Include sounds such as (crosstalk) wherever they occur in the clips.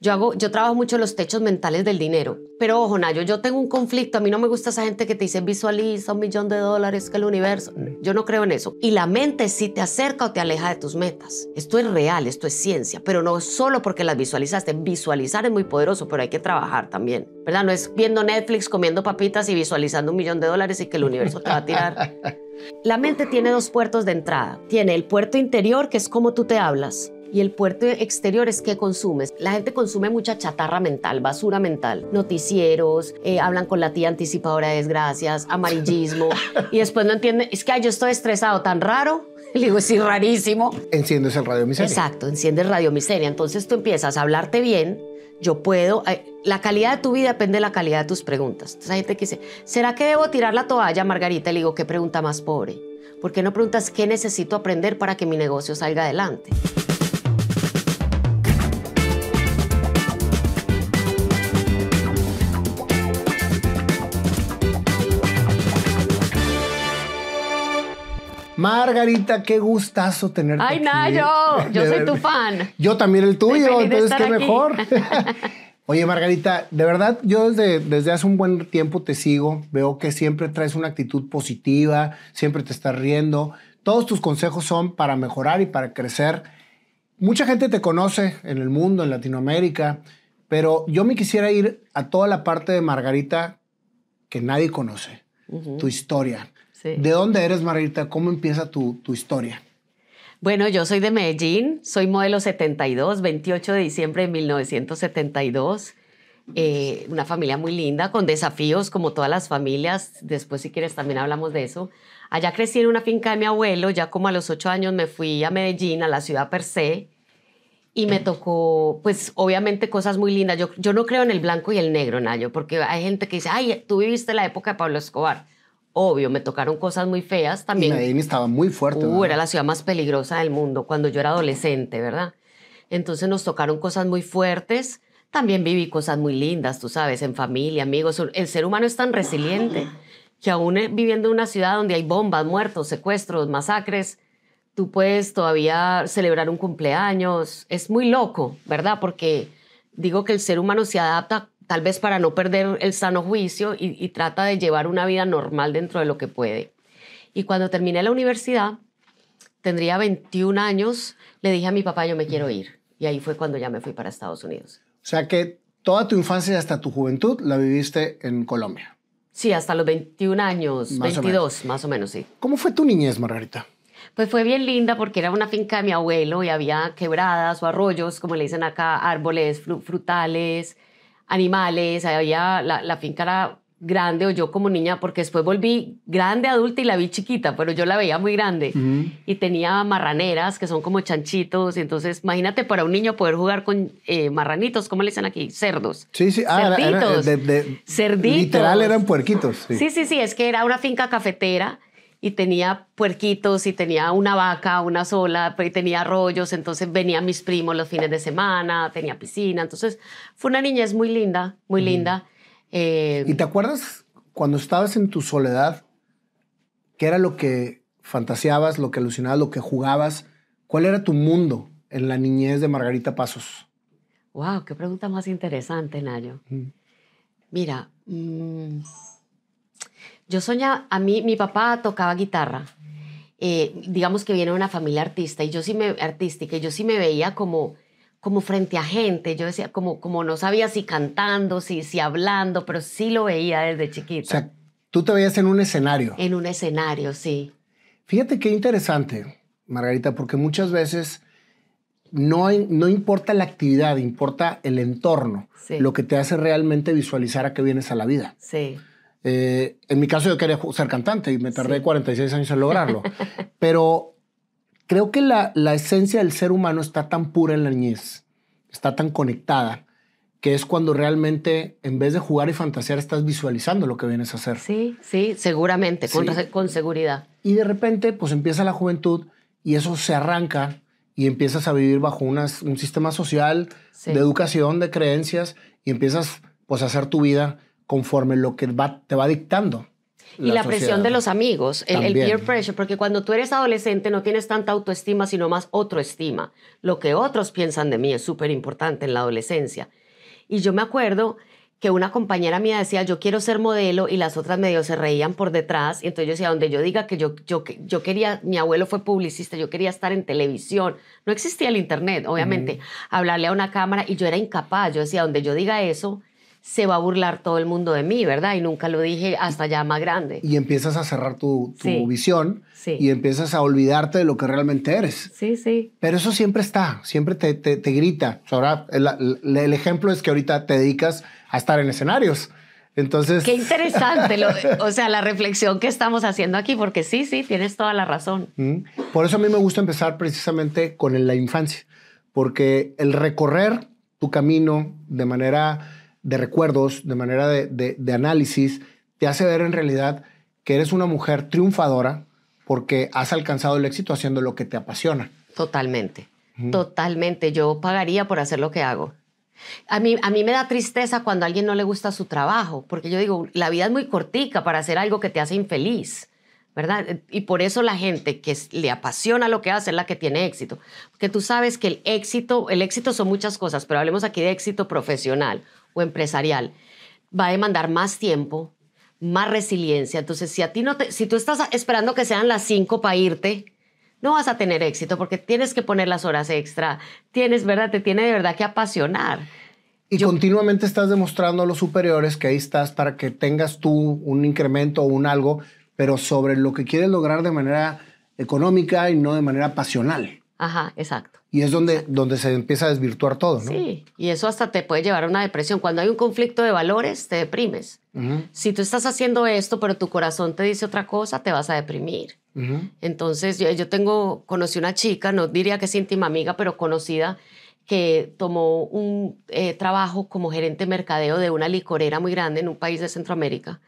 Yo hago, yo trabajo mucho los techos mentales del dinero. Pero ojo, Nayo, yo tengo un conflicto. A mí no me gusta esa gente que te dice visualiza un millón de dólares, que el universo. Yo no creo en eso. Y la mente sí te acerca o te aleja de tus metas. Esto es real, esto es ciencia, pero no solo porque las visualizaste. Visualizar es muy poderoso, pero hay que trabajar también. ¿Verdad? No es viendo Netflix, comiendo papitas y visualizando un millón de dólares y que el universo te va a tirar. (laughs) La mente tiene dos puertos de entrada. Tiene el puerto interior, que es como tú te hablas, y el puerto exterior es qué consumes. La gente consume mucha chatarra mental, basura mental, noticieros, eh, hablan con la tía anticipadora de desgracias, amarillismo (laughs) y después no entienden, es que yo estoy estresado tan raro. (laughs) Le digo, sí, rarísimo. Enciendes el radio miseria. Exacto, enciendes radio miseria. Entonces tú empiezas a hablarte bien. Yo puedo. la calidad de tu vida depende de la calidad de tus preguntas. Entonces hay gente que dice, ¿será que debo tirar la toalla, Margarita? Le digo, qué pregunta más pobre. ¿Por qué no preguntas qué necesito aprender para que mi negocio salga adelante? Margarita, qué gustazo tenerte Ay, Nayo, (laughs) yo soy tu fan. Yo también el tuyo, entonces qué mejor. (laughs) Oye, Margarita, de verdad, yo desde, desde hace un buen tiempo te sigo. Veo que siempre traes una actitud positiva, siempre te estás riendo. Todos tus consejos son para mejorar y para crecer. Mucha gente te conoce en el mundo, en Latinoamérica, pero yo me quisiera ir a toda la parte de Margarita que nadie conoce, tu historia. ¿De dónde eres, Margarita? ¿Cómo empieza tu, historia? Bueno, yo soy de Medellín, soy modelo 72, 28 de diciembre de 1972. Eh, una familia muy linda, con desafíos como todas las familias. Después, si quieres, también hablamos de eso. Allá crecí en una finca de mi abuelo, ya como a los ocho años me fui a Medellín, a la ciudad per se, y me tocó, pues obviamente cosas muy lindas. Yo, yo no creo en el blanco y el negro, Nayo, porque hay gente que dice, ay, tú viviste la época de Pablo Escobar obvio, me tocaron cosas muy feas también. Y Medellín estaba muy fuerte. Uh, era la ciudad más peligrosa del mundo cuando yo era adolescente, ¿verdad? Entonces nos tocaron cosas muy fuertes. También viví cosas muy lindas, tú sabes, en familia, amigos. El ser humano es tan resiliente que aún eh, viviendo en una ciudad donde hay bombas, muertos, secuestros, masacres, tú puedes todavía celebrar un cumpleaños. Es muy loco, ¿verdad? Porque digo que el ser humano se adapta tal vez para no perder el sano juicio y, trata de llevar una vida normal dentro de lo que puede. Y cuando terminé la universidad, tendría 21 años, le dije a mi papá, yo me quiero ir. Y ahí fue cuando ya me fui para Estados Unidos. O sea que toda tu infancia y hasta tu juventud la viviste en Colombia. Sí, hasta los 21 años, 22 más o menos, sí. ¿Cómo fue tu niñez, Margarita? Pues fue bien linda porque era una finca de mi abuelo y había quebradas o arroyos, como le dicen acá, árboles frutales, animales, había la, finca era grande o yo como niña, porque después volví grande adulta y la vi chiquita, pero yo la veía muy grande. Y tenía marraneras que son como chanchitos. entonces, imagínate para un niño poder jugar con eh, marranitos, ¿cómo le dicen aquí? Cerdos. Sí, sí, ah, cerditos. Eh, cerditos. Literal eran puerquitos. sí, sí, sí, es que era una finca cafetera y tenía puerquitos y tenía una vaca, una sola, y tenía rollos, entonces venían mis primos los fines de semana, tenía piscina, entonces fue una niñez muy linda, muy mm. linda. Eh, ¿Y te acuerdas cuando estabas en tu soledad, qué era lo que fantaseabas, lo que alucinabas, lo que jugabas? ¿Cuál era tu mundo en la niñez de Margarita Pasos? Wow, qué pregunta más interesante, Nayo. Mm. Mira, mm, yo soñaba, a mí mi papá tocaba guitarra. Eh, digamos que viene de una familia artista y yo sí me artística y yo sí me veía como como frente a gente, yo decía como como no sabía si cantando, si hablando, pero sí lo veía desde chiquita. O sea, tú te veías en un escenario. En un escenario, sí. Fíjate qué interesante, Margarita, porque muchas veces no, no importa la actividad, importa el entorno, lo que te hace realmente visualizar a qué vienes a la vida. Sí. Eh, en mi caso yo quería ser cantante y me tardé 46 años en lograrlo. (laughs) Pero creo que la, esencia del ser humano está tan pura en la niñez, está tan conectada, que es cuando realmente en vez de jugar y fantasear estás visualizando lo que vienes a hacer. Sí, sí, seguramente, Con, seguridad. Y de repente pues empieza la juventud y eso se arranca y empiezas a vivir bajo un sistema social de educación, de creencias y empiezas pues a hacer tu vida conforme lo que va, te va dictando. y la, presión de los amigos, el, peer pressure, porque cuando tú eres adolescente no tienes tanta autoestima, sino más autoestima. Lo que otros piensan de mí es súper importante en la adolescencia. Y yo me acuerdo que una compañera mía decía, yo quiero ser modelo, y las otras medio se reían por detrás, y entonces yo decía, donde yo diga que yo, yo, yo quería, mi abuelo fue publicista, yo quería estar en televisión, no existía el internet, obviamente, hablarle a una cámara, y yo era incapaz, yo decía, donde yo diga eso, se va a burlar todo el mundo de mí, ¿verdad? Y nunca lo dije hasta ya más grande. Y empiezas a cerrar tu, visión y empiezas a olvidarte de lo que realmente eres. Sí, sí. Pero eso siempre está, siempre te, grita. Ahora, el, ejemplo es que ahorita te dedicas a estar en escenarios. Entonces... Qué interesante, (laughs) o sea, la reflexión que estamos haciendo aquí, porque sí, sí, tienes toda la razón. Mm. Por eso a mí me gusta empezar precisamente con la infancia, porque el recorrer tu camino de manera de recuerdos, de manera de, análisis, te hace ver en realidad que eres una mujer triunfadora porque has alcanzado el éxito haciendo lo que te apasiona. Totalmente, totalmente. Yo pagaría por hacer lo que hago. A mí, a mí me da tristeza cuando a alguien no le gusta su trabajo, porque yo digo, la vida es muy cortica para hacer algo que te hace infeliz, ¿verdad? Y por eso la gente que le apasiona lo que hace es la que tiene éxito. Porque tú sabes que el éxito, el éxito son muchas cosas, pero hablemos aquí de éxito profesional empresarial, va a demandar más tiempo, más resiliencia. Entonces, si a ti no si tú estás esperando que sean las cinco para irte, no vas a tener éxito porque tienes que poner las horas extra, tienes, ¿verdad? Te tiene de verdad que apasionar. Y continuamente estás demostrando a los superiores que ahí estás para que tengas tú un incremento o un algo, pero sobre lo que quieres lograr de manera económica y no de manera pasional. Ajá, exacto. Y es donde, donde se empieza a desvirtuar todo, ¿no? Sí, y eso hasta te puede llevar a una depresión. Cuando hay un conflicto de valores, te deprimes. Si tú estás haciendo esto, pero tu corazón te dice otra cosa, te vas a deprimir. Entonces, yo, tengo, conocí una chica, no diría que es íntima amiga, pero conocida, que tomó un eh, trabajo como gerente de mercadeo de una licorera muy grande en un país de Centroamérica.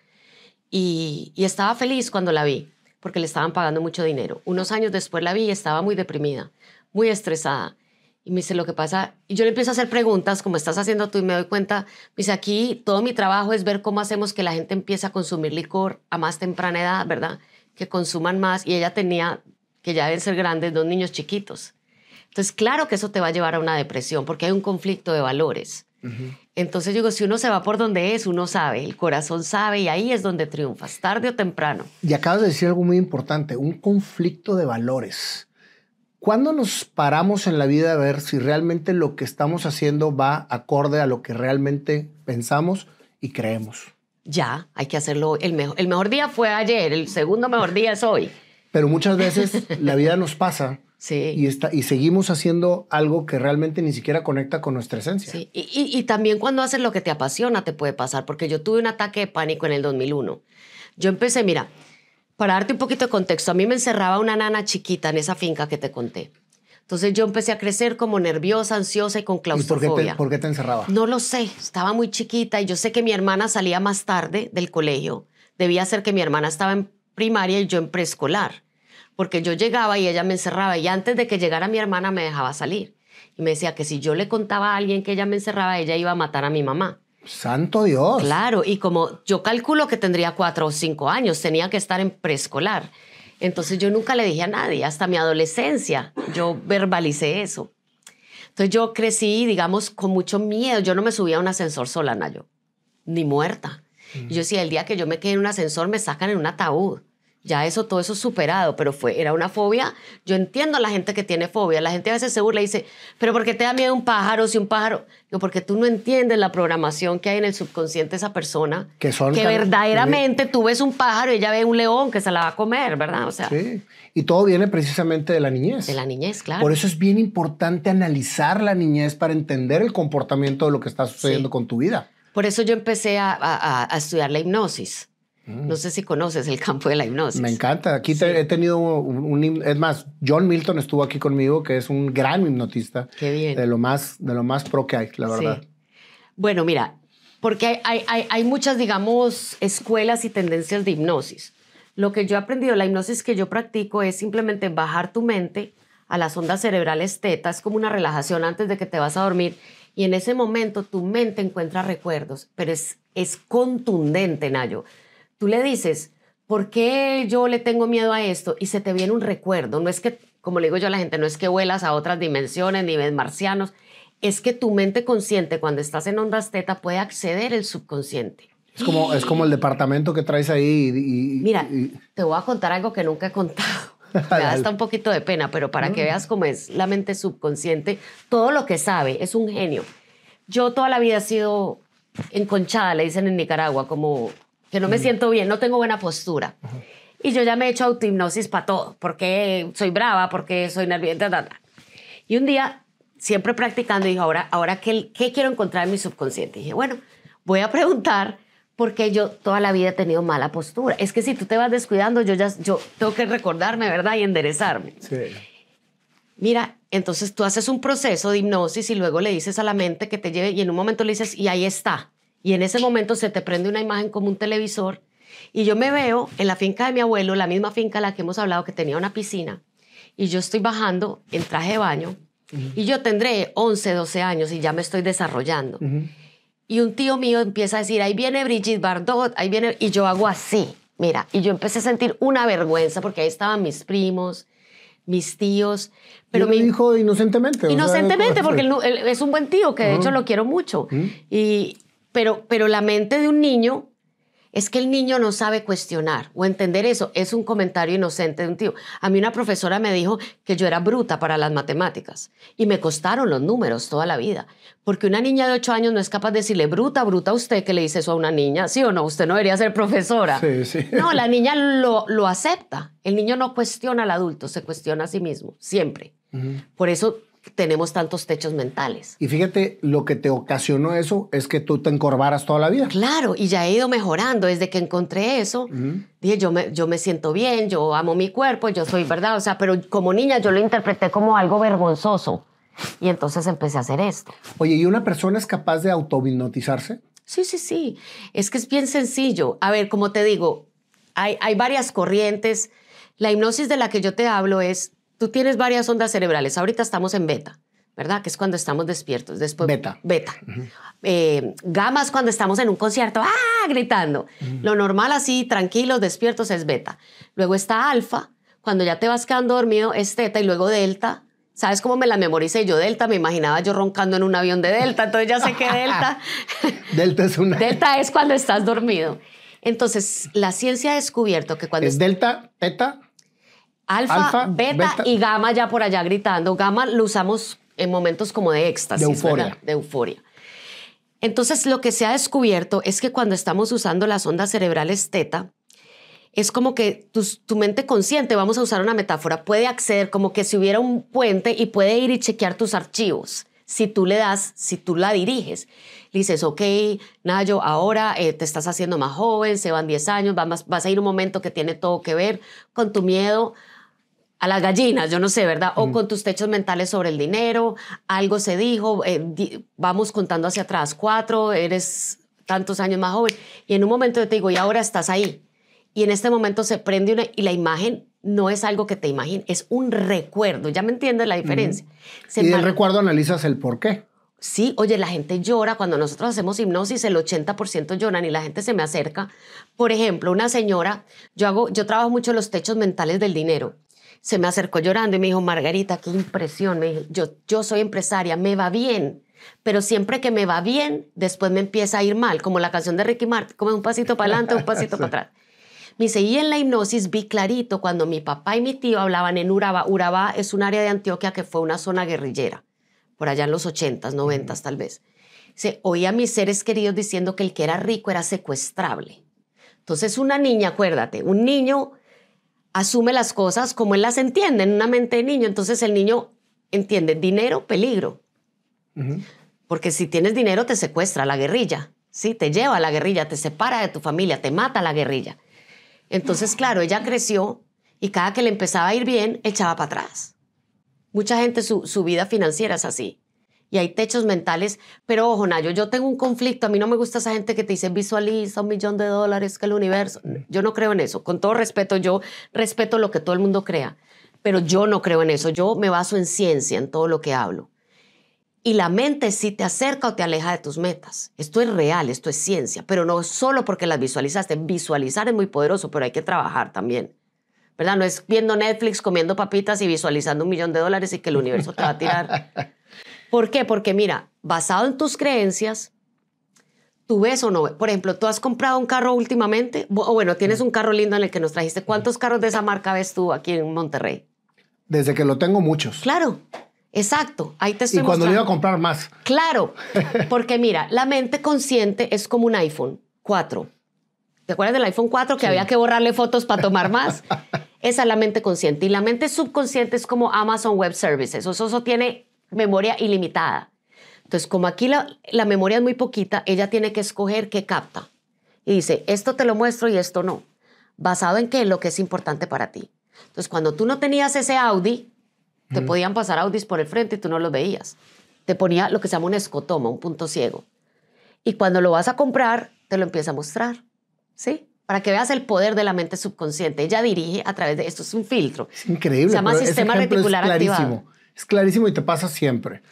Y, y estaba feliz cuando la vi, porque le estaban pagando mucho dinero. Unos años después la vi y estaba muy deprimida muy estresada. Y me dice, lo que pasa, y yo le empiezo a hacer preguntas, como estás haciendo tú, y me doy cuenta, me dice, aquí todo mi trabajo es ver cómo hacemos que la gente empiece a consumir licor a más temprana edad, ¿verdad? Que consuman más. Y ella tenía, que ya deben ser grandes, dos niños chiquitos. Entonces, claro que eso te va a llevar a una depresión, porque hay un conflicto de valores. Entonces, digo, si uno se va por donde es, uno sabe, el corazón sabe, y ahí es donde triunfas, tarde o temprano. Y acabas de decir algo muy importante, un conflicto de valores. ¿Cuándo nos paramos en la vida a ver si realmente lo que estamos haciendo va acorde a lo que realmente pensamos y creemos? Ya, hay que hacerlo. El, mejor, el mejor día fue ayer, el segundo mejor día es hoy. Pero muchas veces (laughs) la vida nos pasa y, seguimos haciendo algo que realmente ni siquiera conecta con nuestra esencia. Y, y también cuando haces lo que te apasiona te puede pasar, porque yo tuve un ataque de pánico en el 2001. Yo empecé, mira, para darte un poquito de contexto, a mí me encerraba una nana chiquita en esa finca que te conté. Entonces yo empecé a crecer como nerviosa, ansiosa y con claustrofobia. ¿Y por qué, te, por encerraba? No lo sé, estaba muy chiquita y yo sé que mi hermana salía más tarde del colegio. Debía ser que mi hermana estaba en primaria y yo en preescolar, porque yo llegaba y ella me encerraba y antes de que llegara mi hermana me dejaba salir. Y me decía que si yo le contaba a alguien que ella me encerraba, ella iba a matar a mi mamá. Santo Dios. Claro, y como yo calculo que tendría cuatro o cinco años, tenía que estar en preescolar. Entonces yo nunca le dije a nadie, hasta mi adolescencia, yo verbalicé eso. Entonces yo crecí, digamos, con mucho miedo. Yo no me subía a un ascensor sola, yo, ni muerta. Mm. Yo decía, el día que yo me quedé en un ascensor, me sacan en un ataúd. Ya eso, todo eso superado, pero fue, era una fobia. Yo entiendo a la gente que tiene fobia. La gente a veces se burla y dice, pero ¿por qué te da miedo un pájaro si un pájaro? Yo, porque tú no entiendes la programación que hay en el subconsciente de esa persona. Que son. Que verdaderamente tú ves un pájaro y ella ve un león que se la va a comer, ¿verdad? Sí. Y todo viene precisamente de la niñez. De la niñez, claro. Por eso es bien importante analizar la niñez para entender el comportamiento de lo que está sucediendo con tu vida. Por eso yo empecé a estudiar la hipnosis no sé si conoces el campo de la hipnosis. Me encanta. Aquí he tenido un, Es más, John Milton estuvo aquí conmigo, que es un gran hipnotista. Qué bien. De lo más, de lo más pro que hay, la verdad. Bueno, mira, porque hay, hay, muchas, digamos, escuelas y tendencias de hipnosis. Lo que yo he aprendido, la hipnosis que yo practico es simplemente bajar tu mente a las ondas cerebrales teta, es como una relajación antes de que te vas a dormir y en ese momento tu mente encuentra recuerdos, pero es, es contundente, Nayo tú le dices, ¿por qué yo le tengo miedo a esto? Y se te viene un recuerdo. No es que, como le digo yo a la gente, no es que vuelas a otras dimensiones ni ves marcianos. Es que tu mente consciente, cuando estás en ondas teta, puede acceder el subconsciente. Es como, es como el departamento que traes ahí. Y, Mira, te voy a contar algo que nunca he contado. (laughs) Me da hasta un poquito de pena, pero para que mm. veas cómo es la mente subconsciente, todo lo que sabe es un genio. Yo toda la vida he sido enconchada, le dicen en Nicaragua, como que no me siento bien, no tengo buena postura. Y yo ya me he hecho autohipnosis para todo, porque soy brava, porque soy nerviosa. Y un día, siempre practicando, dije, ahora, ahora ¿qué, quiero encontrar en mi subconsciente? dije, bueno, voy a preguntar por qué yo toda la vida he tenido mala postura. Es que si tú te vas descuidando, yo ya yo tengo que recordarme, ¿verdad? Y enderezarme. Sí. Mira, entonces tú haces un proceso de hipnosis y luego le dices a la mente que te lleve y en un momento le dices, y ahí está. Y en ese momento se te prende una imagen como un televisor y yo me veo en la finca de mi abuelo, la misma finca a la que hemos hablado que tenía una piscina, y yo estoy bajando en traje de baño y yo tendré 11, 12 años y ya me estoy desarrollando. Y un tío mío empieza a decir, ahí viene Brigitte Bardot, ahí viene, y yo hago así, mira, y yo empecé a sentir una vergüenza porque ahí estaban mis primos, mis tíos. Pero me mi... dijo inocentemente. Inocentemente, porque es un buen tío, que de hecho lo quiero mucho. Y, pero, pero la mente de un niño es que el niño no sabe cuestionar o entender eso. Es un comentario inocente de un tío. A mí una profesora me dijo que yo era bruta para las matemáticas y me costaron los números toda la vida. Porque una niña de ocho años no es capaz de decirle, bruta, bruta, a usted que le dice eso a una niña, sí o no, usted no debería ser profesora. (laughs) No, la niña lo, acepta. El niño no cuestiona al adulto, se cuestiona a sí mismo, siempre. Por eso tenemos tantos techos mentales. Y fíjate, lo que te ocasionó eso es que tú te encorvaras toda la vida. Claro, y ya he ido mejorando desde que encontré eso. Dije, yo me, yo me siento bien, yo amo mi cuerpo, yo soy verdad, o sea, pero como niña yo lo interpreté como algo vergonzoso. Y entonces empecé a hacer esto. Oye, ¿y una persona es capaz de auto-hipnotizarse? Sí, sí, sí. Es que es bien sencillo. A ver, como te digo, hay, hay varias corrientes. La hipnosis de la que yo te hablo es tú tienes varias ondas cerebrales. Ahorita estamos en beta, ¿verdad? Que es cuando estamos despiertos. Después, beta. Beta. Eh, gamas cuando estamos en un concierto, ¡ah! gritando. Lo normal así, tranquilos, despiertos, es beta. Luego está alfa, cuando ya te vas quedando dormido, es teta. Y luego delta. ¿Sabes cómo me la memoricé yo? Delta, me imaginaba yo roncando en un avión de Delta, entonces ya sé que Delta. (laughs) delta es una. Delta es cuando estás dormido. Entonces, la ciencia ha descubierto que cuando. ¿Es Delta, Teta, Alfa, beta, y gamma ya por allá gritando. Gamma lo usamos en momentos como de éxtasis, de euforia. De euforia. Entonces, lo que se ha descubierto es que cuando estamos usando las ondas cerebrales teta, es como que tu, mente consciente, vamos a usar una metáfora, puede acceder como que si hubiera un puente y puede ir y chequear tus archivos. Si tú le das, si tú la diriges, le dices, ok, Nayo, ahora eh, te estás haciendo más joven, se van 10 años, vas, vas a ir un momento que tiene todo que ver con tu miedo a las gallinas, yo no sé, ¿verdad? O con tus techos mentales sobre el dinero, algo se dijo, eh, vamos contando hacia atrás, cuatro, eres tantos años más joven, y en un momento yo te digo, y ahora estás ahí, y en este momento se prende una, y la imagen no es algo que te imagines, es un recuerdo, ya me entiendes la diferencia. Mm el recuerdo analizas el por qué. Sí, oye, la gente llora cuando nosotros hacemos hipnosis, el 80% lloran y la gente se me acerca. Por ejemplo, una señora, yo hago yo trabajo mucho los techos mentales del dinero se me acercó llorando y me dijo, Margarita, qué impresión. Me dijo, yo, yo soy empresaria, me va bien. Pero siempre que me va bien, después me empieza a ir mal, como la canción de Ricky Martin, como un pasito para adelante, un pasito para (laughs) atrás. Me dice, y en la hipnosis vi clarito cuando mi papá y mi tío hablaban en Urabá. Urabá es un área de Antioquia que fue una zona guerrillera, por allá en los 80s, 90 tal vez. Se oía a mis seres queridos diciendo que el que era rico era secuestrable. Entonces una niña, acuérdate, un niño asume las cosas como él las entiende en una mente de niño. Entonces el niño entiende dinero, peligro. Porque si tienes dinero te secuestra la guerrilla, ¿sí? te lleva a la guerrilla, te separa de tu familia, te mata la guerrilla. Entonces, claro, ella creció y cada que le empezaba a ir bien, echaba para atrás. Mucha gente, su vida financiera es así y hay techos mentales. Pero ojo, Nayo, yo tengo un conflicto. A mí no me gusta esa gente que te dice visualiza un millón de dólares, que el universo. Mm. Yo no creo en eso. Con todo respeto, yo respeto lo que todo el mundo crea. Pero yo no creo en eso. Yo me baso en ciencia, en todo lo que hablo. Y la mente sí te acerca o te aleja de tus metas. Esto es real, esto es ciencia, pero no solo porque las visualizaste. Visualizar es muy poderoso, pero hay que trabajar también. ¿Verdad? No es viendo Netflix, comiendo papitas y visualizando un millón de dólares y que el universo te va a tirar. (laughs) ¿Por qué? Porque mira, basado en tus creencias, tú ves o no ves. Por ejemplo, tú has comprado un carro últimamente, o bueno, tienes mm. un carro lindo en el que nos trajiste. ¿Cuántos mm. carros de esa marca ves tú aquí en Monterrey? Desde que lo tengo muchos. Claro. Exacto, ahí te estoy Y cuando iba a comprar más. Claro, (laughs) porque mira, la mente consciente es como un iPhone 4. ¿Te acuerdas del iPhone 4 que había que borrarle fotos para tomar más? (laughs) Esa es la mente consciente. Y la mente subconsciente es como Amazon Web Services. Eso eso tiene memoria ilimitada. Entonces, como aquí la, memoria es muy poquita, ella tiene que escoger qué capta. Y dice, esto te lo muestro y esto no. ¿Basado en qué? Lo que es importante para ti. Entonces, cuando tú no tenías ese Audi, te podían pasar Audis por el frente y tú no los veías. Te ponía lo que se llama un escotoma, un punto ciego. Y cuando lo vas a comprar, te lo empieza a mostrar. ¿Sí? Para que veas el poder de la mente subconsciente. Ella dirige a través de esto, es un filtro. Es increíble. Se llama sistema reticular activado. Es clarísimo y te pasa siempre.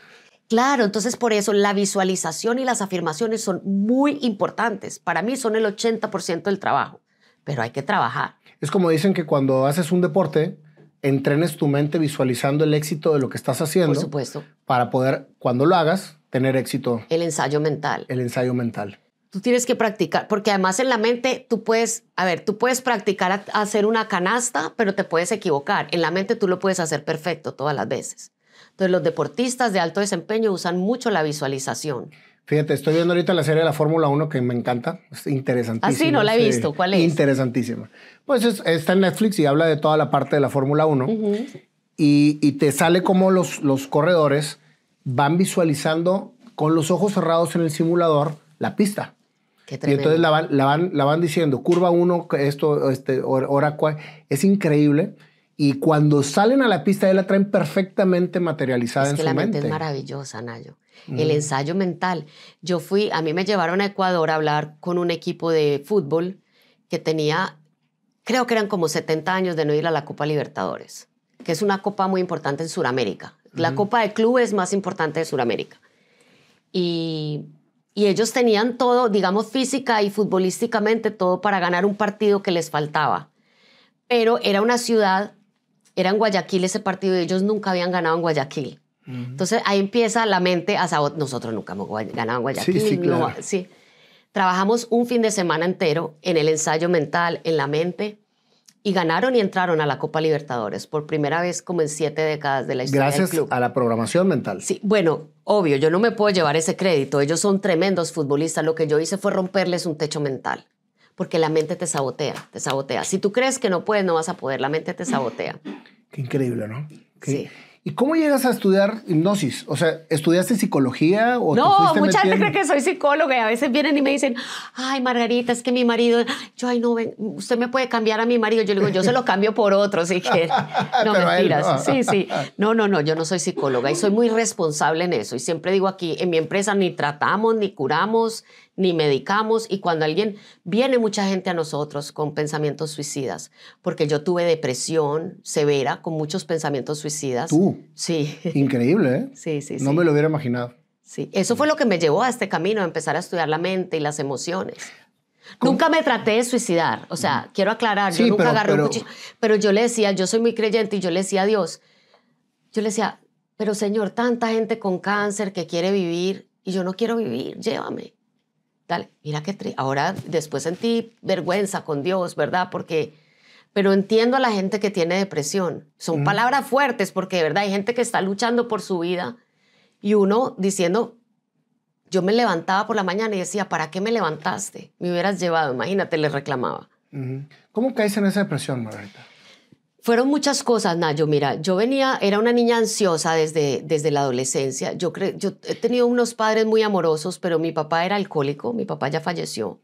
Claro, entonces por eso la visualización y las afirmaciones son muy importantes. Para mí son el 80% del trabajo, pero hay que trabajar. Es como dicen que cuando haces un deporte, entrenes tu mente visualizando el éxito de lo que estás haciendo. Por supuesto. Para poder, cuando lo hagas, tener éxito. El ensayo mental. El ensayo mental. Tú tienes que practicar, porque además en la mente tú puedes, a ver, tú puedes practicar hacer una canasta, pero te puedes equivocar. En la mente tú lo puedes hacer perfecto todas las veces. Entonces los deportistas de alto desempeño usan mucho la visualización. Fíjate, estoy viendo ahorita la serie de la Fórmula 1 que me encanta. Es interesantísima. Así no la he visto. ¿Cuál es? Interesantísima. Pues está en Netflix y habla de toda la parte de la Fórmula 1. y, te sale como los, los corredores van visualizando con los ojos cerrados en el simulador la pista. Qué y entonces la van, la van, diciendo, curva 1, esto, este, hora cual. Es increíble. Y cuando salen a la pista, ya la traen perfectamente materializada es en su la mente. Es maravillosa, Nayo. El mm. ensayo mental. Yo fui, a mí me llevaron a Ecuador a hablar con un equipo de fútbol que tenía, creo que eran como 70 años de no ir a la Copa Libertadores, que es una copa muy importante en Sudamérica. La Copa de Clubes más importante de Sudamérica. Y, y ellos tenían todo, digamos, física y futbolísticamente, todo para ganar un partido que les faltaba. Pero era una ciudad era en Guayaquil ese partido y ellos nunca habían ganado en Guayaquil. Entonces ahí empieza la mente a Nosotros nunca hemos ganado en Guayaquil. Sí, sí, claro. sí. Trabajamos un fin de semana entero en el ensayo mental, en la mente, y ganaron y entraron a la Copa Libertadores por primera vez como en siete décadas de la historia. Gracias del club. a la programación mental. Sí, bueno, obvio, yo no me puedo llevar ese crédito. Ellos son tremendos futbolistas. Lo que yo hice fue romperles un techo mental porque la mente te sabotea, te sabotea. Si tú crees que no puedes, no vas a poder, la mente te sabotea. Qué increíble, ¿no? Sí. ¿Y cómo llegas a estudiar hipnosis? O sea, ¿estudiaste psicología o No, mucha gente cree que soy psicóloga y a veces vienen y me dicen, ay, Margarita, es que mi marido, yo, ay, no, usted me puede cambiar a mi marido. Yo le digo, yo se lo cambio por otro, así que (laughs) no mentiras. Sí, sí. (laughs) No, no, no, yo no soy psicóloga y soy muy responsable en eso. Y siempre digo aquí, en mi empresa ni tratamos, ni curamos, ni medicamos y cuando alguien viene mucha gente a nosotros con pensamientos suicidas, porque yo tuve depresión severa con muchos pensamientos suicidas. Tú. Sí. Increíble, ¿eh? Sí, sí, No me lo hubiera imaginado. Sí, eso fue lo que me llevó a este camino, a empezar a estudiar la mente y las emociones. Nunca me traté de suicidar, o sea, mm. quiero aclarar, yo nunca agarré pero yo le decía, yo soy muy creyente y yo le decía a Dios, yo le decía, pero Señor, tanta gente con cáncer que quiere vivir y yo no quiero vivir, llévame dale, mira qué triste. Ahora después sentí vergüenza con Dios, ¿verdad? Porque, pero entiendo a la gente que tiene depresión. Son palabras fuertes porque de verdad hay gente que está luchando por su vida y uno diciendo, yo me levantaba por la mañana y decía, ¿para qué me levantaste? Me hubieras llevado, imagínate, le reclamaba. ¿Cómo caes en esa depresión, Margarita? Fueron muchas cosas, Nayo. Mira, yo venía, era una niña ansiosa desde, desde la adolescencia. Yo, cre, yo he tenido unos padres muy amorosos, pero mi papá era alcohólico, mi papá ya falleció.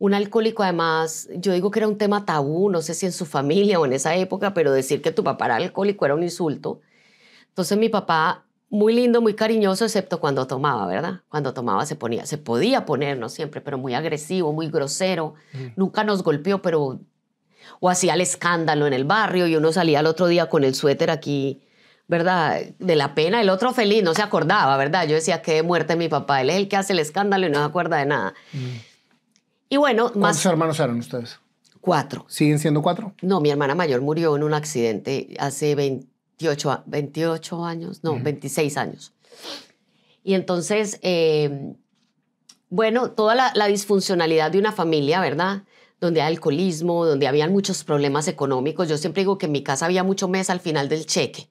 Un alcohólico, además, yo digo que era un tema tabú, no sé si en su familia o en esa época, pero decir que tu papá era alcohólico era un insulto. Entonces mi papá, muy lindo, muy cariñoso, excepto cuando tomaba, ¿verdad? Cuando tomaba se ponía, se podía poner, no siempre, pero muy agresivo, muy grosero. Nunca nos golpeó, pero o hacía el escándalo en el barrio y uno salía al otro día con el suéter aquí, ¿verdad? De la pena, el otro feliz, no se acordaba, ¿verdad? Yo decía, qué de muerte mi papá, él es el que hace el escándalo y no se acuerda de nada. Mm. Y bueno, ¿Cuántos hermanos eran ustedes? Cuatro. ¿Siguen siendo cuatro? No, mi hermana mayor murió en un accidente hace 28, años, no, 26 años. Y entonces, eh, bueno, toda la, disfuncionalidad de una familia, ¿verdad? donde hay alcoholismo, donde habían muchos problemas económicos. Yo siempre digo que en mi casa había mucho mes al final del cheque.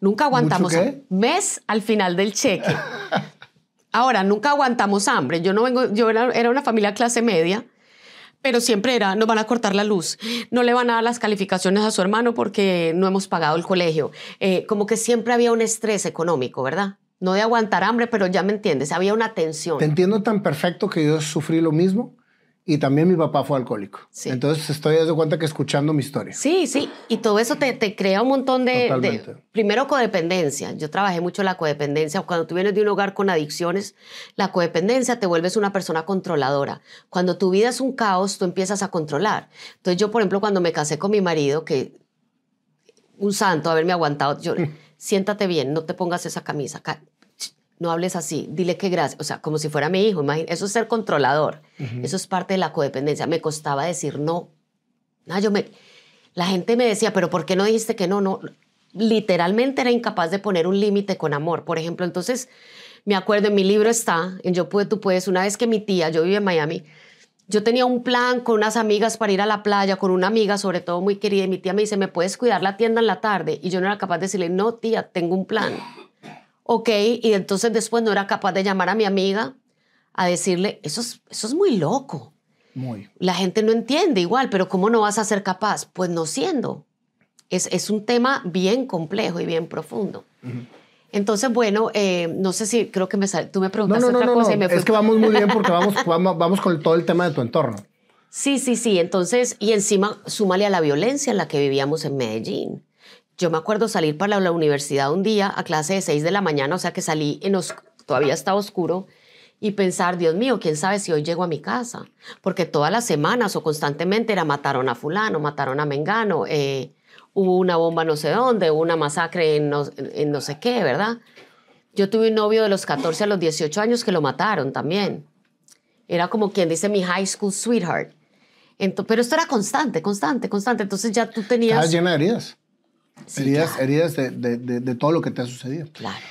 Nunca aguantamos mes al final del cheque. (laughs) Ahora, nunca aguantamos hambre. Yo no vengo, yo era, una familia clase media pero siempre era, nos van a cortar la luz, no le van a dar las calificaciones a su hermano porque no hemos pagado el colegio. Eh, como que siempre había un estrés económico, ¿verdad? No de aguantar hambre, pero ya me entiendes, había una tensión. Te entiendo tan perfecto que yo sufrí lo mismo y también mi papá fue alcohólico. Entonces estoy dando cuenta que escuchando mi historia. Sí, sí, y todo eso te, te crea un montón de, de, Primero, codependencia. Yo trabajé mucho la codependencia. Cuando tú vienes de un hogar con adicciones, la codependencia te vuelves una persona controladora. Cuando tu vida es un caos, tú empiezas a controlar. Entonces yo, por ejemplo, cuando me casé con mi marido, que un santo haberme aguantado, yo, (laughs) siéntate bien, no te pongas esa camisa, no hables así, dile que gracias, o sea, como si fuera mi hijo, imagínate, eso es ser controlador, eso es parte de la codependencia, me costaba decir no, no yo me, la gente me decía, pero ¿por qué no dijiste que no? No, literalmente era incapaz de poner un límite con amor, por ejemplo, entonces, me acuerdo, en mi libro está, en Yo Pude, Tú Puedes, una vez que mi tía, yo vivía en Miami, yo tenía un plan con unas amigas para ir a la playa, con una amiga sobre todo muy querida, y mi tía me dice, ¿me puedes cuidar la tienda en la tarde? Y yo no era capaz de decirle, no tía, tengo un plan. Ok, y entonces después no era capaz de llamar a mi amiga a decirle, eso es, eso es muy loco. Muy. La gente no entiende igual, pero ¿cómo no vas a ser capaz? Pues no siendo. Es, un tema bien complejo y bien profundo. Entonces, bueno, eh, no sé si creo que me tú me preguntaste otra cosa y me fui... Es que vamos muy bien porque vamos, (laughs) vamos, vamos, con todo el tema de tu entorno. Sí, sí, sí. Entonces, y encima, súmale a la violencia en la que vivíamos en Medellín. Yo me acuerdo salir para la universidad un día a clase de 6 de la mañana, o sea que salí en todavía estaba oscuro y pensar, Dios mío, quién sabe si hoy llego a mi casa, porque todas las semanas o constantemente era mataron a fulano, mataron a Mengano, eh, hubo una bomba no sé dónde, hubo una masacre en no, sé qué, ¿verdad? Yo tuve un novio de los 14 a los 18 años que lo mataron también. Era como quien dice mi high school sweetheart. pero esto era constante, constante, constante. Entonces ya tú tenías... Estabas llena heridas heridas de, todo lo que te ha sucedido. Claro.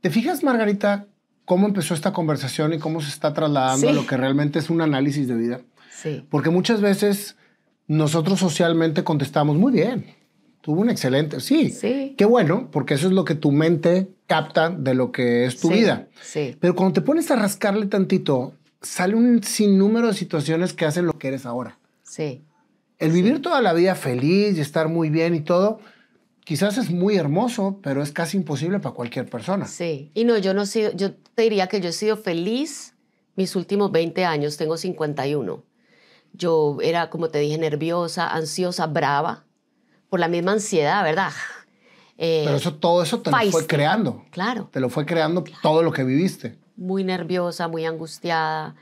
¿Te fijas, Margarita, cómo empezó esta conversación y cómo se está trasladando a lo que realmente es un análisis de vida? Sí. Porque muchas veces nosotros socialmente contestamos muy bien. Tuvo un excelente, sí, sí. Qué bueno, porque eso es lo que tu mente capta de lo que es tu vida. Sí. Pero cuando te pones a rascarle tantito, sale un sinnúmero de situaciones que hacen lo que eres ahora. Sí. El vivir toda la vida feliz y estar muy bien y todo, quizás es muy hermoso, pero es casi imposible para cualquier persona. Sí, y no, yo no he sido, yo te diría que yo he sido feliz mis últimos 20 años, tengo 51. Yo era, como te dije, nerviosa, ansiosa, brava, por la misma ansiedad, ¿verdad? Eh, pero eso, todo eso te lo fue creando. Claro. Te lo fue creando todo lo que viviste. Muy nerviosa, muy angustiada,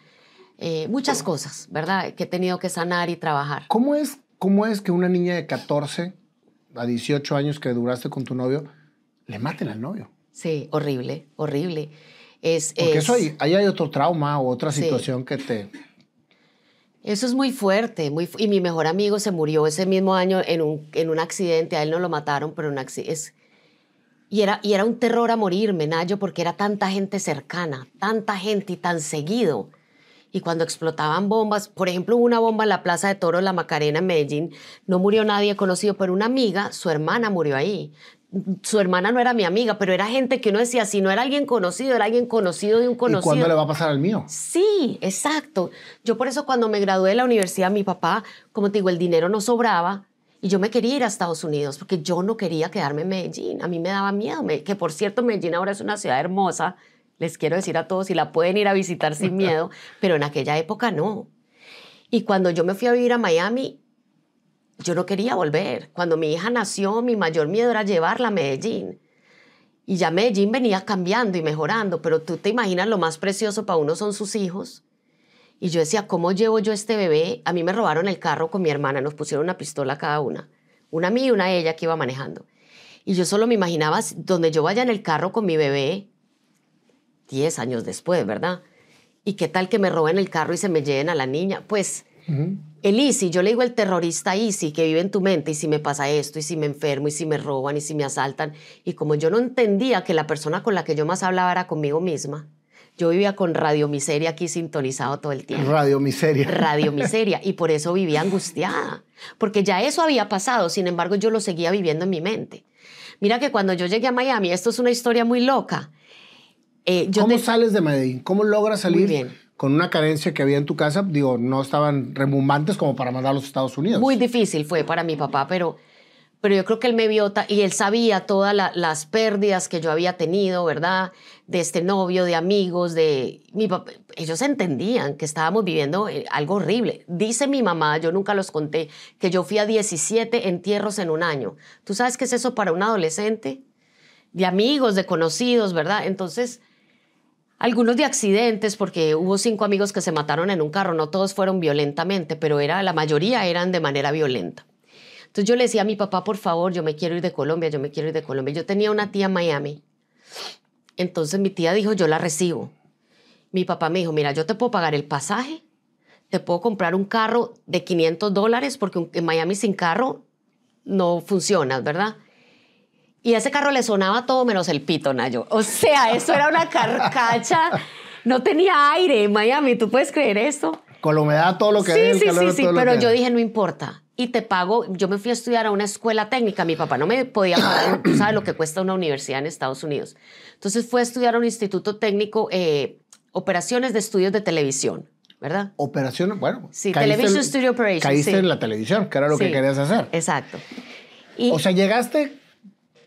eh, muchas cosas, ¿verdad? Que he tenido que sanar y trabajar. ¿Cómo es, cómo es que una niña de 14 a 18 años que duraste con tu novio, le maten al novio. Sí, horrible, horrible. Es, Porque ahí, hay otro trauma o otra situación que te... Eso es muy fuerte. Muy, y mi mejor amigo se murió ese mismo año en un, en un accidente. A él no lo mataron, pero un accidente... y era, y era un terror a morirme, Nayo, porque era tanta gente cercana, tanta gente y tan seguido y cuando explotaban bombas, por ejemplo, una bomba en la Plaza de Toro La Macarena en Medellín, no murió nadie conocido, pero una amiga, su hermana murió ahí. Su hermana no era mi amiga, pero era gente que uno decía, si no era alguien conocido, era alguien conocido de un conocido. ¿Y cuándo le va a pasar al mío? Sí, exacto. Yo por eso cuando me gradué de la universidad, mi papá, como te digo, el dinero no sobraba, y yo me quería ir a Estados Unidos porque yo no quería quedarme en Medellín. A mí me daba miedo, que por cierto Medellín ahora es una ciudad hermosa, les quiero decir a todos, si la pueden ir a visitar sin (laughs) miedo, pero en aquella época no. Y cuando yo me fui a vivir a Miami, yo no quería volver. Cuando mi hija nació, mi mayor miedo era llevarla a Medellín. Y ya Medellín venía cambiando y mejorando, pero tú te imaginas lo más precioso para uno son sus hijos. Y yo decía, ¿cómo llevo yo este bebé? A mí me robaron el carro con mi hermana, nos pusieron una pistola cada una, una a mí y una a ella que iba manejando. Y yo solo me imaginaba, donde yo vaya en el carro con mi bebé, 10 años después, ¿verdad? ¿Y qué tal que me roben el carro y se me lleven a la niña? Pues el Easy, yo le digo el terrorista Easy, que vive en tu mente y si me pasa esto y si me enfermo y si me roban y si me asaltan. Y como yo no entendía que la persona con la que yo más hablaba era conmigo misma, yo vivía con Radio Miseria aquí sintonizado todo el tiempo. Radio Miseria. Radio (laughs) Miseria. Y por eso vivía angustiada, porque ya eso había pasado, sin embargo yo lo seguía viviendo en mi mente. Mira que cuando yo llegué a Miami, esto es una historia muy loca, eh, ¿Cómo sales de Medellín? ¿Cómo logras salir? con una carencia que había en tu casa, digo, no estaban remumbantes como para mandar a los Estados Unidos. Muy difícil fue para mi papá, pero, pero yo creo que él me vio y él sabía todas las pérdidas que yo había tenido, ¿verdad? De este novio, de amigos, de mi papá. Ellos entendían que estábamos viviendo eh, algo horrible. Dice mi mamá, yo nunca los conté, que yo fui a 17 entierros en un año. ¿Tú sabes qué es eso para un adolescente? De amigos, de conocidos, ¿verdad? Entonces algunos de accidentes, porque hubo cinco amigos que se mataron en un carro, no todos fueron violentamente, pero era, la mayoría eran de manera violenta. Entonces yo le decía a mi papá, por favor, yo me quiero ir de Colombia, yo me quiero ir de Colombia. Yo tenía una tía en Miami. Entonces mi tía dijo, yo la recibo. Mi papá me dijo, mira, yo te puedo pagar el pasaje, te puedo comprar un carro de 500 dólares, porque en Miami sin carro no funciona, ¿verdad? Y ese carro le sonaba todo menos el pito, Nayo. O sea, eso era una carcacha. No tenía aire Miami, ¿tú puedes creer eso? Con la humedad, todo lo que Sí, sí, sí, sí, pero yo dije, no importa. Y te pago, yo me fui a estudiar a una escuela técnica, mi papá no me podía pagar, (coughs) tú sabes lo que cuesta una universidad en Estados Unidos. Entonces fui a estudiar a un instituto técnico, eh, operaciones de estudios de televisión. ¿verdad? Operaciones, bueno. Sí, Television Studio operations. Caíste en la televisión, que era lo que querías hacer. Exacto. o sea, llegaste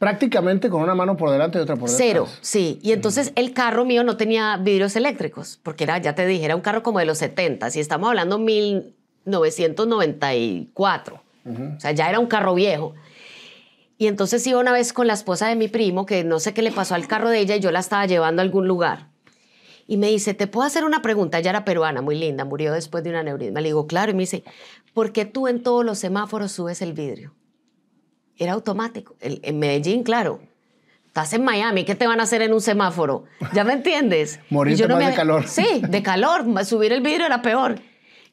Prácticamente con una mano por delante y otra por detrás. Cero, sí. Y entonces el carro mío no tenía vidrios eléctricos, porque era, ya te dije, era un carro como de los 70, si estamos hablando 1994. O sea, ya era un carro viejo. Y entonces iba una vez con la esposa de mi primo, que no sé qué le pasó al carro de ella y yo la estaba llevando a algún lugar. Y me dice, ¿te puedo hacer una pregunta? Ella era peruana, muy linda, murió después de una neurisma. Le digo, claro. Y me dice, ¿por qué tú en todos los semáforos subes el vidrio? Era automático. en Medellín, claro. Estás en Miami, ¿qué te van a hacer en un semáforo? ¿Ya me entiendes? (laughs) Morir más de calor. Sí, de calor. Subir el vidrio era peor.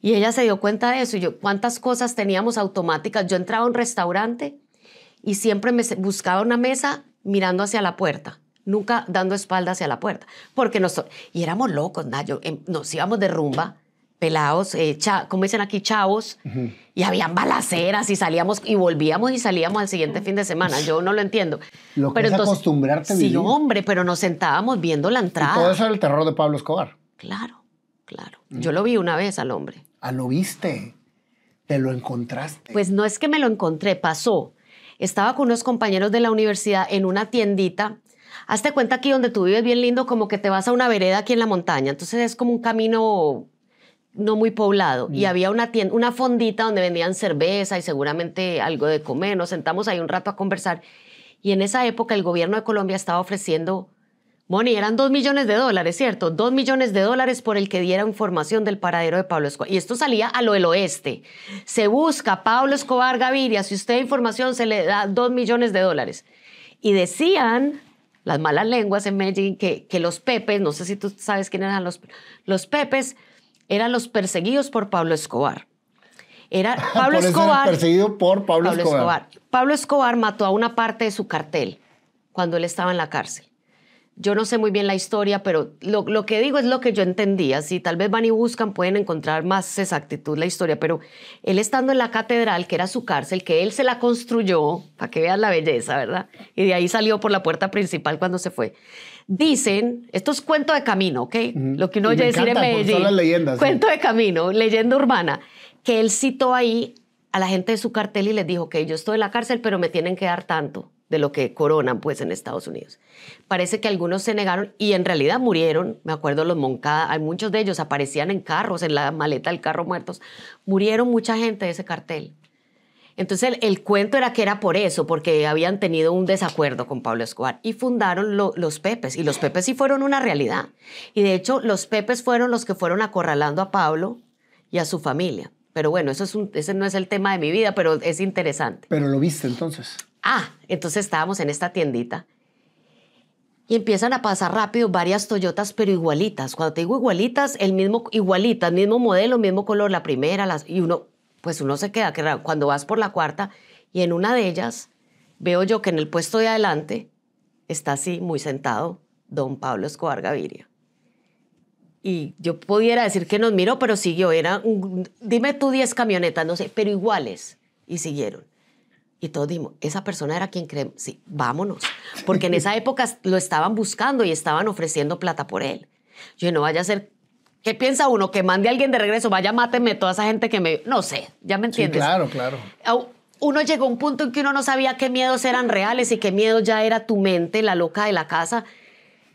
Y ella se dio cuenta de eso. Y yo, ¿cuántas cosas teníamos automáticas? Yo entraba a un restaurante y siempre me buscaba una mesa mirando hacia la puerta, nunca dando espalda hacia la puerta. Porque nosotros, y éramos locos, ¿no? Em, nos íbamos de rumba pelados, eh, como dicen aquí, chavos, y habían balaceras y salíamos y volvíamos y salíamos al siguiente fin de semana. Yo no lo entiendo. Lo que pero es acostumbrarte a Sí, hombre, pero nos sentábamos viendo la entrada. todo eso era el terror de Pablo Escobar. Claro, claro. Mm. Yo lo vi una vez al hombre. A ah, lo viste. Te lo encontraste. Pues no es que me lo encontré, pasó. Estaba con unos compañeros de la universidad en una tiendita hazte cuenta aquí donde tú vives bien lindo, como que te vas a una vereda aquí en la montaña. Entonces es como un camino no muy poblado y mm. había una tienda, una fondita donde vendían cerveza y seguramente algo de comer. Nos sentamos ahí un rato a conversar y en esa época el gobierno de Colombia estaba ofreciendo, money eran dos millones de dólares, ¿cierto? Dos millones de dólares por el que diera información del paradero de Pablo Escobar. Y esto salía a lo del oeste. Se busca Pablo Escobar Gaviria, si usted da información se le da dos millones de dólares. Y decían las malas lenguas en Medellín que, que los pepes, no sé si tú sabes quién eran los, los pepes, eran los perseguidos por Pablo Escobar. Era (laughs) Pablo Escobar. por Pablo, Escobar. Pablo Escobar mató a una parte de su cartel cuando él estaba en la cárcel. Yo no sé muy bien la historia, pero lo, lo que digo es lo que yo entendía. Si tal vez van y buscan, pueden encontrar más exactitud la historia. Pero él estando en la catedral, que era su cárcel, que él se la construyó, para que vean la belleza, ¿verdad? Y de ahí salió por la puerta principal cuando se fue. Dicen, esto es cuento de camino, ¿ok? Lo que uno oye decir en Medellín. Las leyendas, cuento de camino, leyenda urbana, que él citó ahí a la gente de su cartel y les dijo que yo estoy en la cárcel, pero me tienen que dar tanto de lo que coronan pues en Estados Unidos. Parece que algunos se negaron y en realidad murieron, me acuerdo los Moncada, hay muchos de ellos aparecían en carros, en la maleta del carro muertos, murieron mucha gente de ese cartel. Entonces el, cuento era que era por eso, porque habían tenido un desacuerdo con Pablo Escobar y fundaron los Pepes. Y los Pepes sí fueron una realidad. Y de hecho los Pepes fueron los que fueron acorralando a Pablo y a su familia. Pero bueno, eso es un, ese no es el tema de mi vida, pero es interesante. Pero lo viste entonces. Ah, entonces estábamos en esta tiendita y empiezan a pasar rápido varias Toyotas, pero igualitas. Cuando te digo igualitas, el mismo, igualitas, mismo modelo, mismo color, la primera, las, y uno, pues uno se queda, que cuando vas por la cuarta y en una de ellas veo yo que en el puesto de adelante está así, muy sentado, don Pablo Escobar Gaviria. Y yo pudiera decir que nos miró, pero siguió. Era un, dime tú 10 camionetas, no sé, pero iguales. Y siguieron. Y todos dijimos, esa persona era quien creemos. Sí, vámonos. Porque en esa (laughs) época lo estaban buscando y estaban ofreciendo plata por él. Yo no vaya a ser ¿Qué piensa uno? Que mande a alguien de regreso, vaya, máteme toda esa gente que me... No sé, ya me entiendes. Sí, claro, claro. Uno llegó a un punto en que uno no sabía qué miedos eran reales y qué miedo ya era tu mente, la loca de la casa,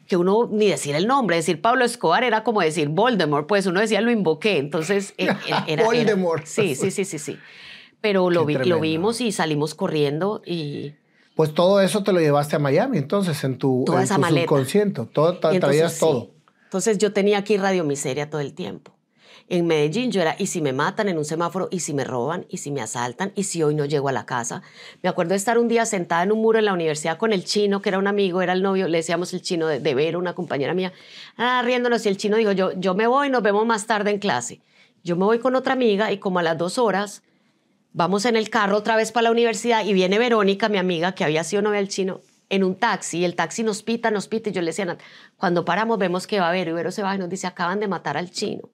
que uno ni decir el nombre, decir Pablo Escobar era como decir Voldemort, pues uno decía lo invoqué, entonces e-, e-, (laughs) era... Voldemort. sí, sí, sí, sí, sí. Pero lo, vimos y salimos corriendo y... Pues todo eso te lo llevaste a Miami, entonces, en tu, subconsciente, todo, traías todo. Entonces yo tenía aquí Radio Miseria todo el tiempo. En Medellín yo era, y si me matan en un semáforo, y si me roban, y si me asaltan, y si hoy no llego a la casa. Me acuerdo de estar un día sentada en un muro en la universidad con el chino, que era un amigo, era el novio, le decíamos el chino de, ver, una compañera mía, ah, riéndonos, y el chino dijo, yo, yo me voy, nos vemos más tarde en clase. Yo me voy con otra amiga y como a las dos horas vamos en el carro otra vez para la universidad y viene Verónica, mi amiga, que había sido novia del chino, en un taxi el taxi nos pita, nos pita y yo le decía, cuando paramos vemos que va a haber, Ibero se va y nos dice, acaban de matar al chino.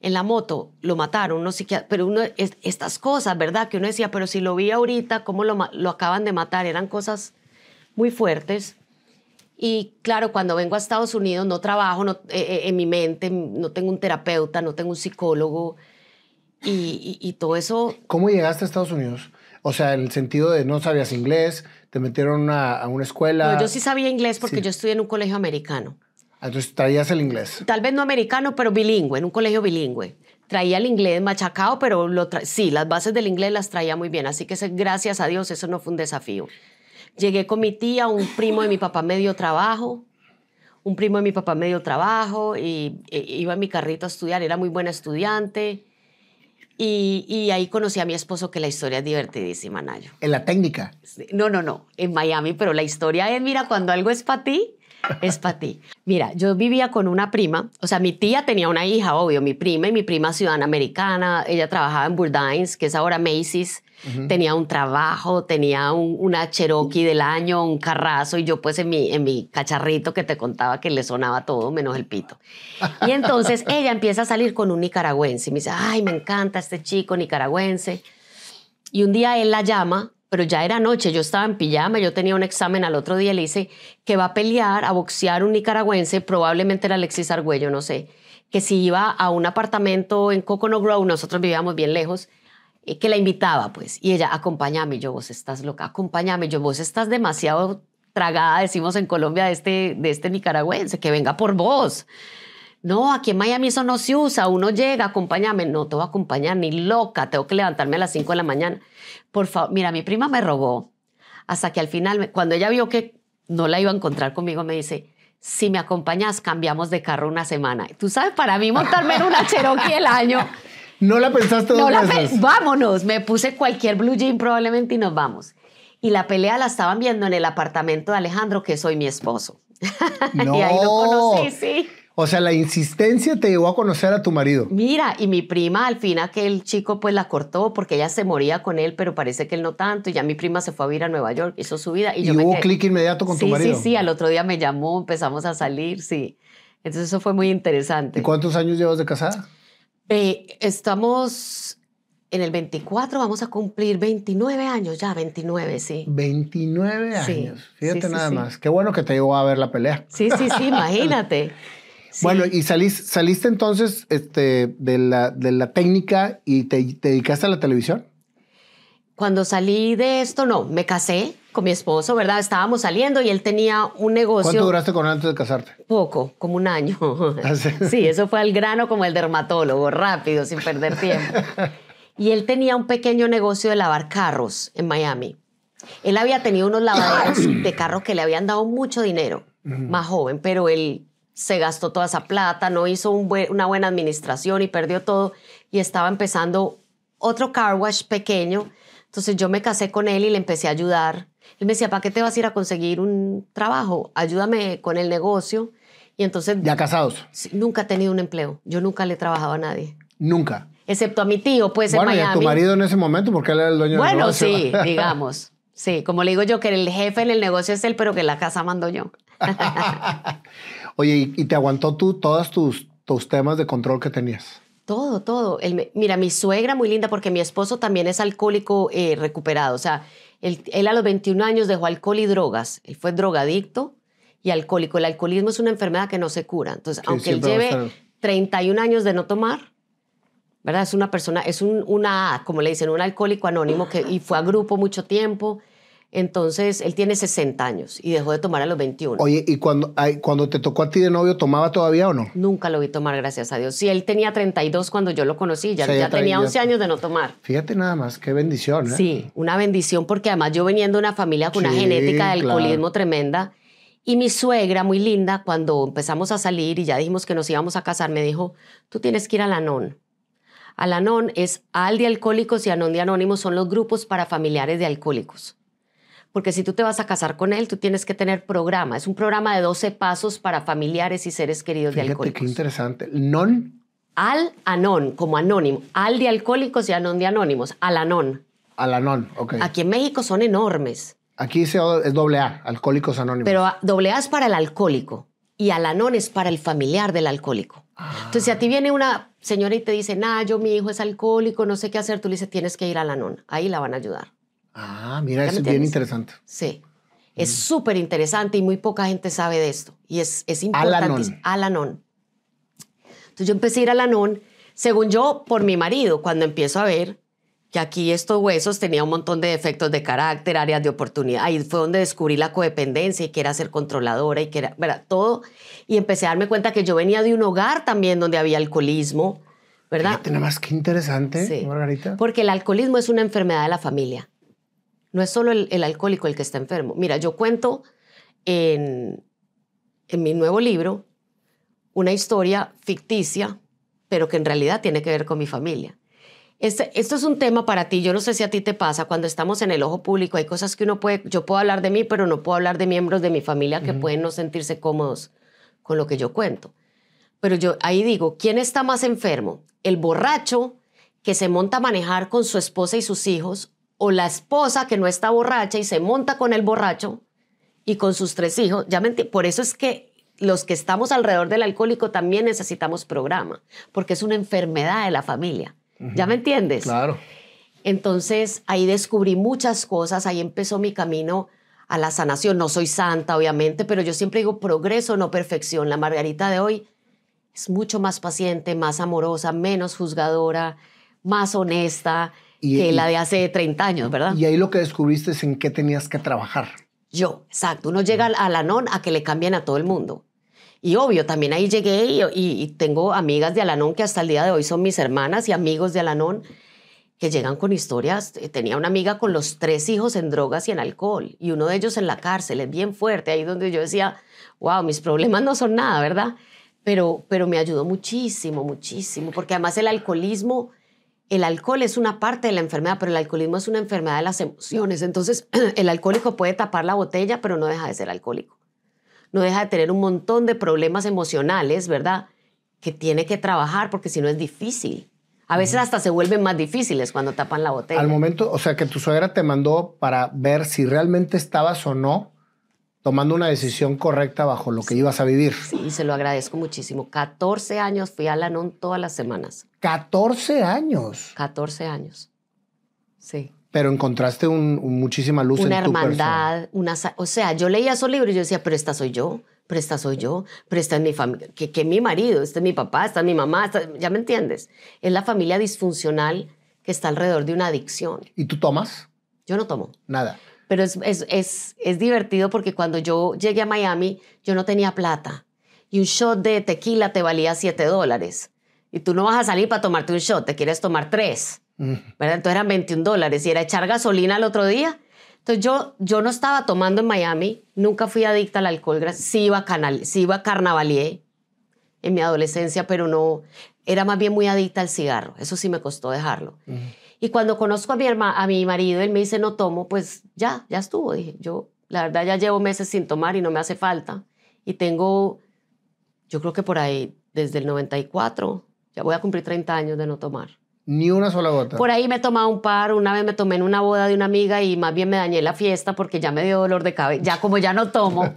En la moto lo mataron, no sé pero uno, estas cosas, ¿verdad? Que uno decía, pero si lo vi ahorita, ¿cómo lo, acaban de matar? Eran cosas muy fuertes. Y claro, cuando vengo a Estados Unidos no trabajo eh, eh, en mi mente, no tengo un terapeuta, no tengo un psicólogo y, y, todo eso. ¿Cómo llegaste a Estados Unidos? O sea, en el sentido de no sabías inglés, te metieron a una escuela. No, yo sí sabía inglés porque yo estudié en un colegio americano. Ah, entonces traías el inglés. Tal vez no americano, pero bilingüe, en un colegio bilingüe. Traía el inglés machacado, pero lo sí, las bases del inglés las traía muy bien. Así que gracias a Dios eso no fue un desafío. Llegué con mi tía, un primo de mi papá medio trabajo, un primo de mi papá medio trabajo y e, iba en mi carrito a estudiar, era muy buen estudiante. Y, ahí conocí a mi esposo, que la historia es divertidísima, Nayo. ¿En la técnica? No, no, no, en Miami, pero la historia es, mira, cuando algo es para ti, es para ti. Mira, yo vivía con una prima, o sea, mi tía tenía una hija, obvio, mi prima y mi prima ciudadana americana, ella trabajaba en Burdines, que es ahora Macy's, tenía un trabajo, tenía un, una Cherokee del año, un carrazo, y yo pues en mi, en mi cacharrito que te contaba que le sonaba todo menos el pito. Y entonces (laughs) ella empieza a salir con un nicaragüense, y me dice, ay, me encanta este chico nicaragüense. Y un día él la llama pero ya era noche, yo estaba en pijama, yo tenía un examen al otro día, le hice que va a pelear, a boxear un nicaragüense, probablemente era Alexis Argüello, no sé, que si iba a un apartamento en Coconut Grove, nosotros vivíamos bien lejos, eh, que la invitaba, pues, y ella, acompáñame, yo, vos estás loca, acompáñame, yo, vos estás demasiado tragada, decimos en Colombia, este, de este nicaragüense, que venga por vos. No, aquí en Miami eso no se usa. Uno llega, acompáñame. No te voy a acompañar ni loca. Tengo que levantarme a las 5 de la mañana. Por favor, mira, mi prima me robó hasta que al final, cuando ella vio que no la iba a encontrar conmigo, me dice, si me acompañas, cambiamos de carro una semana. Tú sabes, para mí montarme en una Cherokee el año. (laughs) No la pensaste dos no Vámonos, me puse cualquier blue jean probablemente y nos vamos. Y la pelea la estaban viendo en el apartamento de Alejandro, que soy mi esposo. (laughs) y ahí lo conocí, sí. O sea, la insistencia te llevó a conocer a tu marido. Mira, y mi prima al fin aquel chico pues la cortó porque ella se moría con él, pero parece que él no tanto. Y ya mi prima se fue a vivir a Nueva York, hizo su vida. ¿Y, ¿Y hubo un clic inmediato con tu marido? Sí, sí, al otro día me llamó, empezamos a salir, sí. Entonces eso fue muy interesante. ¿Y cuántos años llevas de casada? estamos en el 24, vamos a cumplir 29 años ya, 29, sí. 29 años, fíjate nada más. Qué bueno que te llevó a ver la pelea. Sí, sí, sí, (laughs) imagínate. Bueno, y salís, saliste entonces este, de, la, de la técnica y te, dedicaste a la televisión. Cuando salí de esto, no, me casé con mi esposo, ¿verdad? Estábamos saliendo y él tenía un negocio. ¿Cuánto duraste con él antes de casarte? Poco, como un año. Ah, (laughs) sí? eso fue al grano como el dermatólogo, rápido, sin perder tiempo. (laughs) y él tenía un pequeño negocio de lavar carros en Miami. Él había tenido unos lavaderos de carros que le habían dado mucho dinero, más joven, pero él se gastó toda esa plata, no hizo una buena administración y perdió todo y estaba empezando otro car wash pequeño. Entonces yo me casé con él y le empecé a ayudar. Él me decía, ¿para qué te vas a ir a conseguir un trabajo? Ayúdame con el negocio. Y entonces... Ya casados. Nunca he tenido un empleo. Yo nunca le he trabajado a nadie. Nunca. Excepto a mi tío, pues en Miami. y a tu marido en ese momento, porque él era el dueño del negocio. Bueno, sí, (laughs) digamos. Sí, como le digo yo, que el jefe en el negocio es él, pero que la casa mando yo. (laughs) Oye, ¿y, te aguantó tú todos tus, tus temas de control que tenías? Todo, todo. mira, mi suegra muy linda porque mi esposo también es alcohólico eh, recuperado. O sea, él, a los 21 años dejó alcohol y drogas. Él fue drogadicto y alcohólico. El alcoholismo es una enfermedad que no se cura. Entonces, aunque él lleve 31 años de no tomar, ¿verdad? Es una persona, es una, como le dicen, un alcohólico anónimo que, y fue a grupo mucho tiempo. Entonces, él tiene 60 años y dejó de tomar a los 21. Oye, ¿y cuando, cuando te tocó a ti de novio, tomaba todavía o no? Nunca lo vi tomar, gracias a Dios. Sí, él tenía 32 cuando yo lo conocí, ya, ya, tenía 11 años de no tomar. Fíjate nada más, qué bendición. ¿eh? Sí, una bendición porque además yo veniendo de una familia con una genética de alcoholismo tremenda. Y mi suegra, muy linda, cuando empezamos a salir y ya dijimos que nos íbamos a casar, me dijo, tú tienes que ir a la non. NON es AL de Alcohólicos y Anón de Anónimos, son los grupos para familiares de alcohólicos porque si tú te vas a casar con él, tú tienes que tener programa. Es un programa de 12 pasos para familiares y seres queridos de alcohólicos. Qué interesante. Non. Al anon, como anónimo. Al de alcohólicos y anón de anónimos. Al anon. Al ok. Aquí en México son enormes. Aquí es doble A, alcohólicos anónimos. Pero doble A es para el alcohólico y al anón es para el familiar del alcohólico. Entonces, si a ti viene una señora y te dice, nah, yo mi hijo es alcohólico, no sé qué hacer, tú le dices, tienes que ir al anón. Ahí la van a ayudar. Ah, mira, eso es bien interesante. Sí. Mm. Es súper interesante y muy poca gente sabe de esto. Y es, es importante. Alanon. Entonces yo empecé a ir a Alanon, según yo, por mi marido, cuando empiezo a ver que aquí estos huesos tenían un montón de defectos de carácter, áreas de oportunidad. Ahí fue donde descubrí la codependencia y que era ser controladora y que era, ¿verdad? Todo. Y empecé a darme cuenta que yo venía de un hogar también donde había alcoholismo, ¿verdad? Fíjate, nada más que interesante, Margarita. Porque el alcoholismo es una enfermedad de la familia. No es solo el, alcohólico el que está enfermo. Mira, yo cuento en, mi nuevo libro una historia ficticia, pero que en realidad tiene que ver con mi familia. Este, esto es un tema para ti, yo no sé si a ti te pasa, cuando estamos en el ojo público hay cosas que uno puede, yo puedo hablar de mí, pero no puedo hablar de miembros de mi familia que pueden no sentirse cómodos con lo que yo cuento. Pero yo ahí digo, ¿quién está más enfermo? ¿El borracho que se monta a manejar con su esposa y sus hijos o la esposa que no está borracha y se monta con el borracho y con sus tres hijos. Ya me por eso es que los que estamos alrededor del alcohólico también necesitamos programa, porque es una enfermedad de la familia. ¿Ya me entiendes? Claro. Entonces ahí descubrí muchas cosas, ahí empezó mi camino a la sanación. No soy santa, obviamente, pero yo siempre digo progreso, no perfección. La Margarita de hoy es mucho más paciente, más amorosa, menos juzgadora, más honesta, que la de hace 30 años, ¿verdad? Y ahí lo que descubriste es en qué tenías que trabajar. Yo, exacto. Uno llega a Alanón a que le cambien a todo el mundo. Y obvio, también ahí llegué y, tengo amigas de Alanón que hasta el día de hoy son mis hermanas y amigos de Alanón que llegan con historias. Tenía una amiga con los tres hijos en drogas y en alcohol y uno de ellos en la cárcel, es bien fuerte, ahí donde yo decía, wow, mis problemas no son nada, ¿verdad? Pero, pero me ayudó muchísimo, muchísimo, porque además el alcoholismo el alcohol es una parte de la enfermedad, pero el alcoholismo es una enfermedad de las emociones. Entonces, (clears throat) el alcohólico puede tapar la botella, pero no deja de ser alcohólico. No deja de tener un montón de problemas emocionales, ¿verdad? Que tiene que trabajar porque si no es difícil. A veces hasta se vuelven más difíciles cuando tapan la botella. Al momento, o sea, que tu suegra te mandó para ver si realmente estabas o no tomando una decisión correcta bajo lo que ibas a vivir. Sí, se lo agradezco muchísimo. 14 años fui a Lanón todas las semanas. 14 años. 14 años. Sí. Pero encontraste un, muchísima luz una en tu hermandad, Una hermandad, o sea, yo leía esos libros y yo decía, pero esta soy yo, pero esta soy yo, pero esta es mi familia, que, que mi marido, este es mi papá, esta es mi mamá, ya me entiendes. Es la familia disfuncional que está alrededor de una adicción. ¿Y tú tomas? Yo no tomo. Nada. Pero es, es, divertido porque cuando yo llegué a Miami, yo no tenía plata. Y un shot de tequila te valía 7 dólares. Y tú no vas a salir para tomarte un shot, te quieres tomar 3. Mm. ¿verdad? Entonces eran 21 dólares y era echar gasolina al otro día. Entonces yo, yo no estaba tomando en Miami, nunca fui adicta al alcohol, sí iba, canal, sí iba carnavalier en mi adolescencia, pero no, era más bien muy adicta al cigarro, eso sí me costó dejarlo. Mm. Y cuando conozco a mi, a mi marido, él me dice, no tomo, pues ya, ya estuvo. Dije, yo, la verdad, ya llevo meses sin tomar y no me hace falta. Y tengo, yo creo que por ahí, desde el 94, ya voy a cumplir 30 años de no tomar. Ni una sola gota. Por ahí me he un par, una vez me tomé en una boda de una amiga y más bien me dañé la fiesta porque ya me dio dolor de cabeza, ya como ya no tomo. (laughs)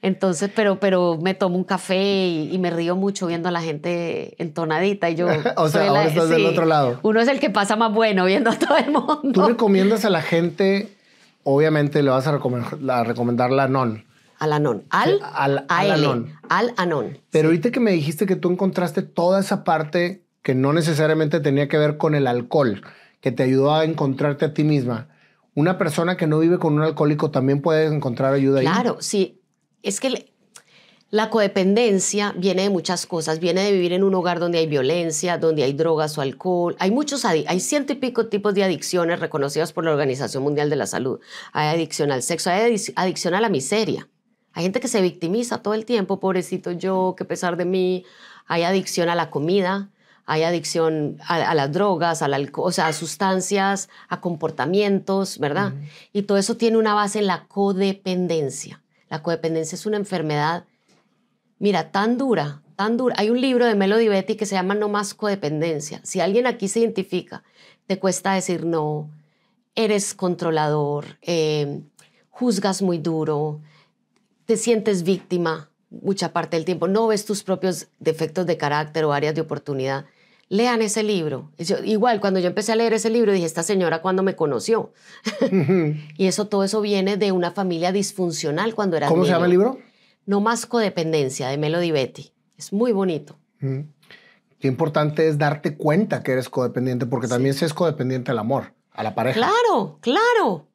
Entonces, pero, pero me tomo un café y, me río mucho viendo a la gente entonadita. Y yo, (laughs) o sea, ahora estás del otro lado. Uno es el que pasa más bueno viendo a todo el mundo. ¿Tú recomiendas a la gente? Obviamente le vas a, recomendar la, recomendar la non. A la non. Al, al, al, al anon. Al anon. Pero ahorita que me dijiste que tú encontraste toda esa parte que no necesariamente tenía que ver con el alcohol, que te ayudó a encontrarte a ti misma. Una persona que no vive con un alcohólico también puede encontrar ayuda ahí. Claro, sí es que la codependencia viene de muchas cosas, viene de vivir en un hogar donde hay violencia, donde hay drogas o alcohol, hay muchos, hay ciento y pico tipos de adicciones reconocidas por la Organización Mundial de la Salud, hay adicción al sexo, hay adicción a la miseria, hay gente que se victimiza todo el tiempo, pobrecito yo, qué pesar de mí, hay adicción a la comida, hay adicción a, las drogas, al alcohol, a sustancias, a comportamientos, ¿verdad? Y todo eso tiene una base en la codependencia. La codependencia es una enfermedad, mira, tan dura, tan dura. Hay un libro de Melody Betty que se llama No más codependencia. Si alguien aquí se identifica, te cuesta decir no, eres controlador, em, juzgas muy duro, te sientes víctima mucha parte del tiempo, no ves tus propios defectos de carácter o áreas de oportunidad lean ese libro. igual, cuando yo empecé a leer ese libro, dije, esta señora cuando me conoció. (laughs) y eso, todo eso viene de una familia disfuncional cuando era ¿Cómo se llama el libro? No más codependencia, de Melody Betty. Es muy bonito. Qué importante es darte cuenta que eres codependiente, porque también se es codependiente al amor, a la pareja. Claro, claro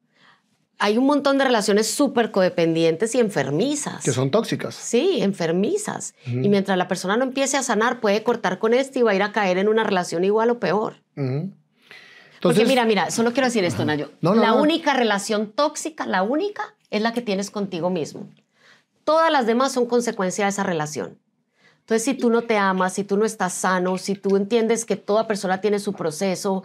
hay un montón de relaciones súper codependientes y enfermizas. Que son tóxicas. Sí, enfermizas. Y mientras la persona no empiece a sanar, puede cortar con este y va a ir a caer en una relación igual o peor. Porque mira, mira, solo quiero decir esto, uh la única relación tóxica, la única, es la que tienes contigo mismo. Todas las demás son consecuencia de esa relación. Entonces, si tú no te amas, si tú no estás sano, si tú entiendes que toda persona tiene su proceso,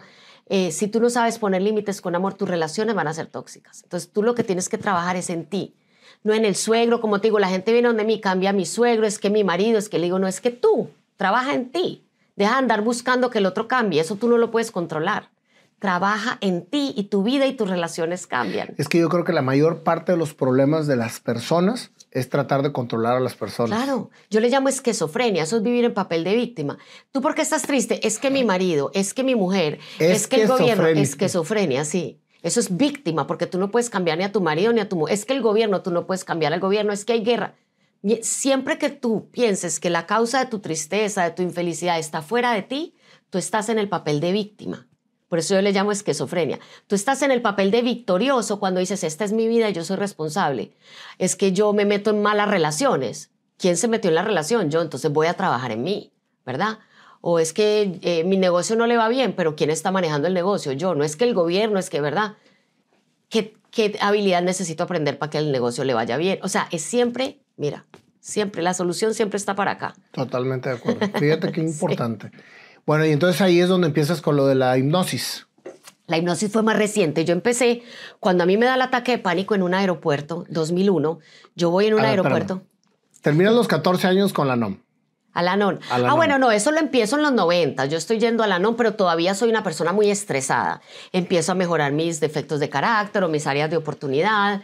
eh, si tú no sabes poner límites con amor, tus relaciones van a ser tóxicas. Entonces tú lo que tienes que trabajar es en ti, no en el suegro. Como te digo, la gente viene donde mí, cambia mi suegro, es que mi marido, es que le digo, no, es que tú, trabaja en ti. Deja de andar buscando que el otro cambie, eso tú no lo puedes controlar. Trabaja en ti y tu vida y tus relaciones cambian. Es que yo creo que la mayor parte de los problemas de las personas es tratar de controlar a las personas. Claro, yo le llamo esquizofrenia, eso es vivir en papel de víctima. ¿Tú por qué estás triste? Es que mi marido, es que mi mujer, es, que el gobierno, es esquizofrenia, sí. Eso es víctima, porque tú no puedes cambiar ni a tu marido ni a tu mujer. Es que el gobierno, tú no puedes cambiar al gobierno, es que hay guerra. Siempre que tú pienses que la causa de tu tristeza, de tu infelicidad está fuera de ti, tú estás en el papel de víctima. Por eso yo le llamo esquizofrenia. Tú estás en el papel de victorioso cuando dices, esta es mi vida y yo soy responsable. Es que yo me meto en malas relaciones. ¿Quién se metió en la relación? Yo, entonces voy a trabajar en mí, ¿verdad? O es que eh, mi negocio no le va bien, pero ¿quién está manejando el negocio? Yo, no es que el gobierno, es que, ¿verdad? ¿Qué, qué habilidad necesito aprender para que el negocio le vaya bien? O sea, es siempre, mira, siempre, la solución siempre está para acá. Totalmente de acuerdo. Fíjate qué (laughs) importante. Bueno, y entonces ahí es donde empiezas con lo de la hipnosis. La hipnosis fue más reciente. Yo empecé cuando a mí me da el ataque de pánico en un aeropuerto, 2001. Yo voy en un aeropuerto. Terminas los 14 años con la NOM. A la NOM. ah, bueno, no, eso lo empiezo en los 90. Yo estoy yendo a la NOM, pero todavía soy una persona muy estresada. Empiezo a mejorar mis defectos de carácter o mis áreas de oportunidad.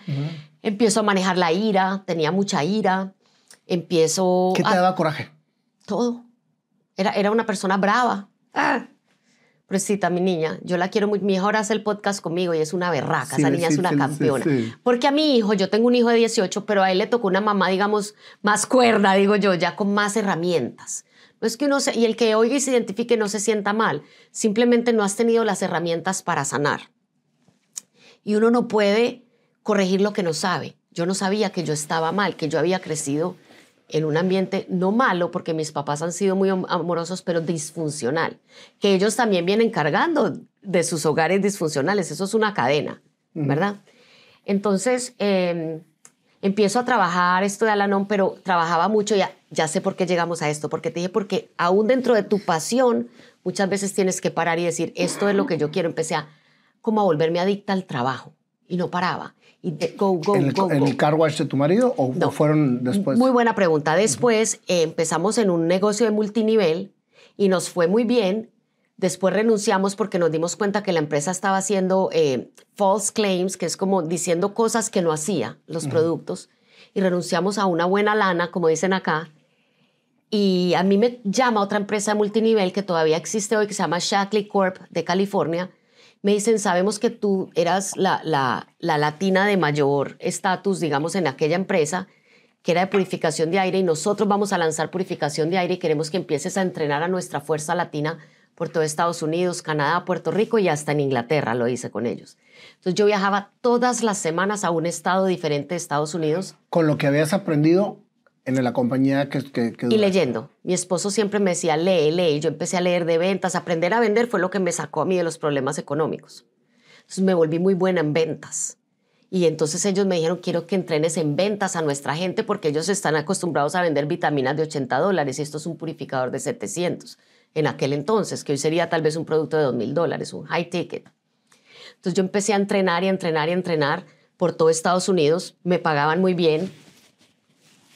Empiezo a manejar la ira. Tenía mucha ira. Empiezo. ¿Qué te a... daba coraje? Todo. Era, una persona brava. ¡Ah! Presita, mi niña, yo la quiero muy. Mi hija hace el podcast conmigo y es una berraca. Esa niña es una campeona. Porque a mi hijo, yo tengo un hijo de 18, pero a él le tocó una mamá, digamos, más cuerda, digo yo, ya con más herramientas. No es que uno y el que oiga y se identifique no se sienta mal. Simplemente no has tenido las herramientas para sanar. Y uno no puede corregir lo que no sabe. Yo no sabía que yo estaba mal, que yo había crecido en un ambiente no malo, porque mis papás han sido muy amorosos, pero disfuncional, que ellos también vienen cargando de sus hogares disfuncionales, eso es una cadena, ¿verdad? Entonces, em, empiezo a trabajar esto de non, pero trabajaba mucho, ya, ya sé por qué llegamos a esto, porque te dije, porque aún dentro de tu pasión, muchas veces tienes que parar y decir, esto es lo que yo quiero, empecé a como a volverme adicta al trabajo y no paraba. ¿En el, car wash de tu marido o, no. fueron después? Muy buena pregunta. Después eh, empezamos en un negocio de multinivel y nos fue muy bien. Después renunciamos porque nos dimos cuenta que la empresa estaba haciendo eh, false claims, que es como diciendo cosas que no hacía los productos. Y renunciamos a una buena lana, como dicen acá. Y a mí me llama otra empresa de multinivel que todavía existe hoy, que se llama Shackley Corp de California, me dicen, sabemos que tú eras la, latina de mayor estatus, digamos, en aquella empresa, que era de purificación de aire, y nosotros vamos a lanzar purificación de aire y queremos que empieces a entrenar a nuestra fuerza latina por todo Estados Unidos, Canadá, Puerto Rico y hasta en Inglaterra, lo hice con ellos. Entonces yo viajaba todas las semanas a un estado diferente de Estados Unidos. Con lo que habías aprendido en la compañía que... y leyendo. Mi esposo siempre me decía, lee, lee. Yo empecé a leer de ventas. Aprender a vender fue lo que me sacó a mí de los problemas económicos. Entonces me volví muy buena en ventas. Y entonces ellos me dijeron, quiero que entrenes en ventas a nuestra gente porque ellos están acostumbrados a vender vitaminas de 80 dólares y esto es un purificador de 700 en aquel entonces, que hoy sería tal vez un producto de 2 mil dólares, un high ticket. Entonces yo empecé a entrenar y a entrenar y a entrenar por todo Estados Unidos. Me pagaban muy bien,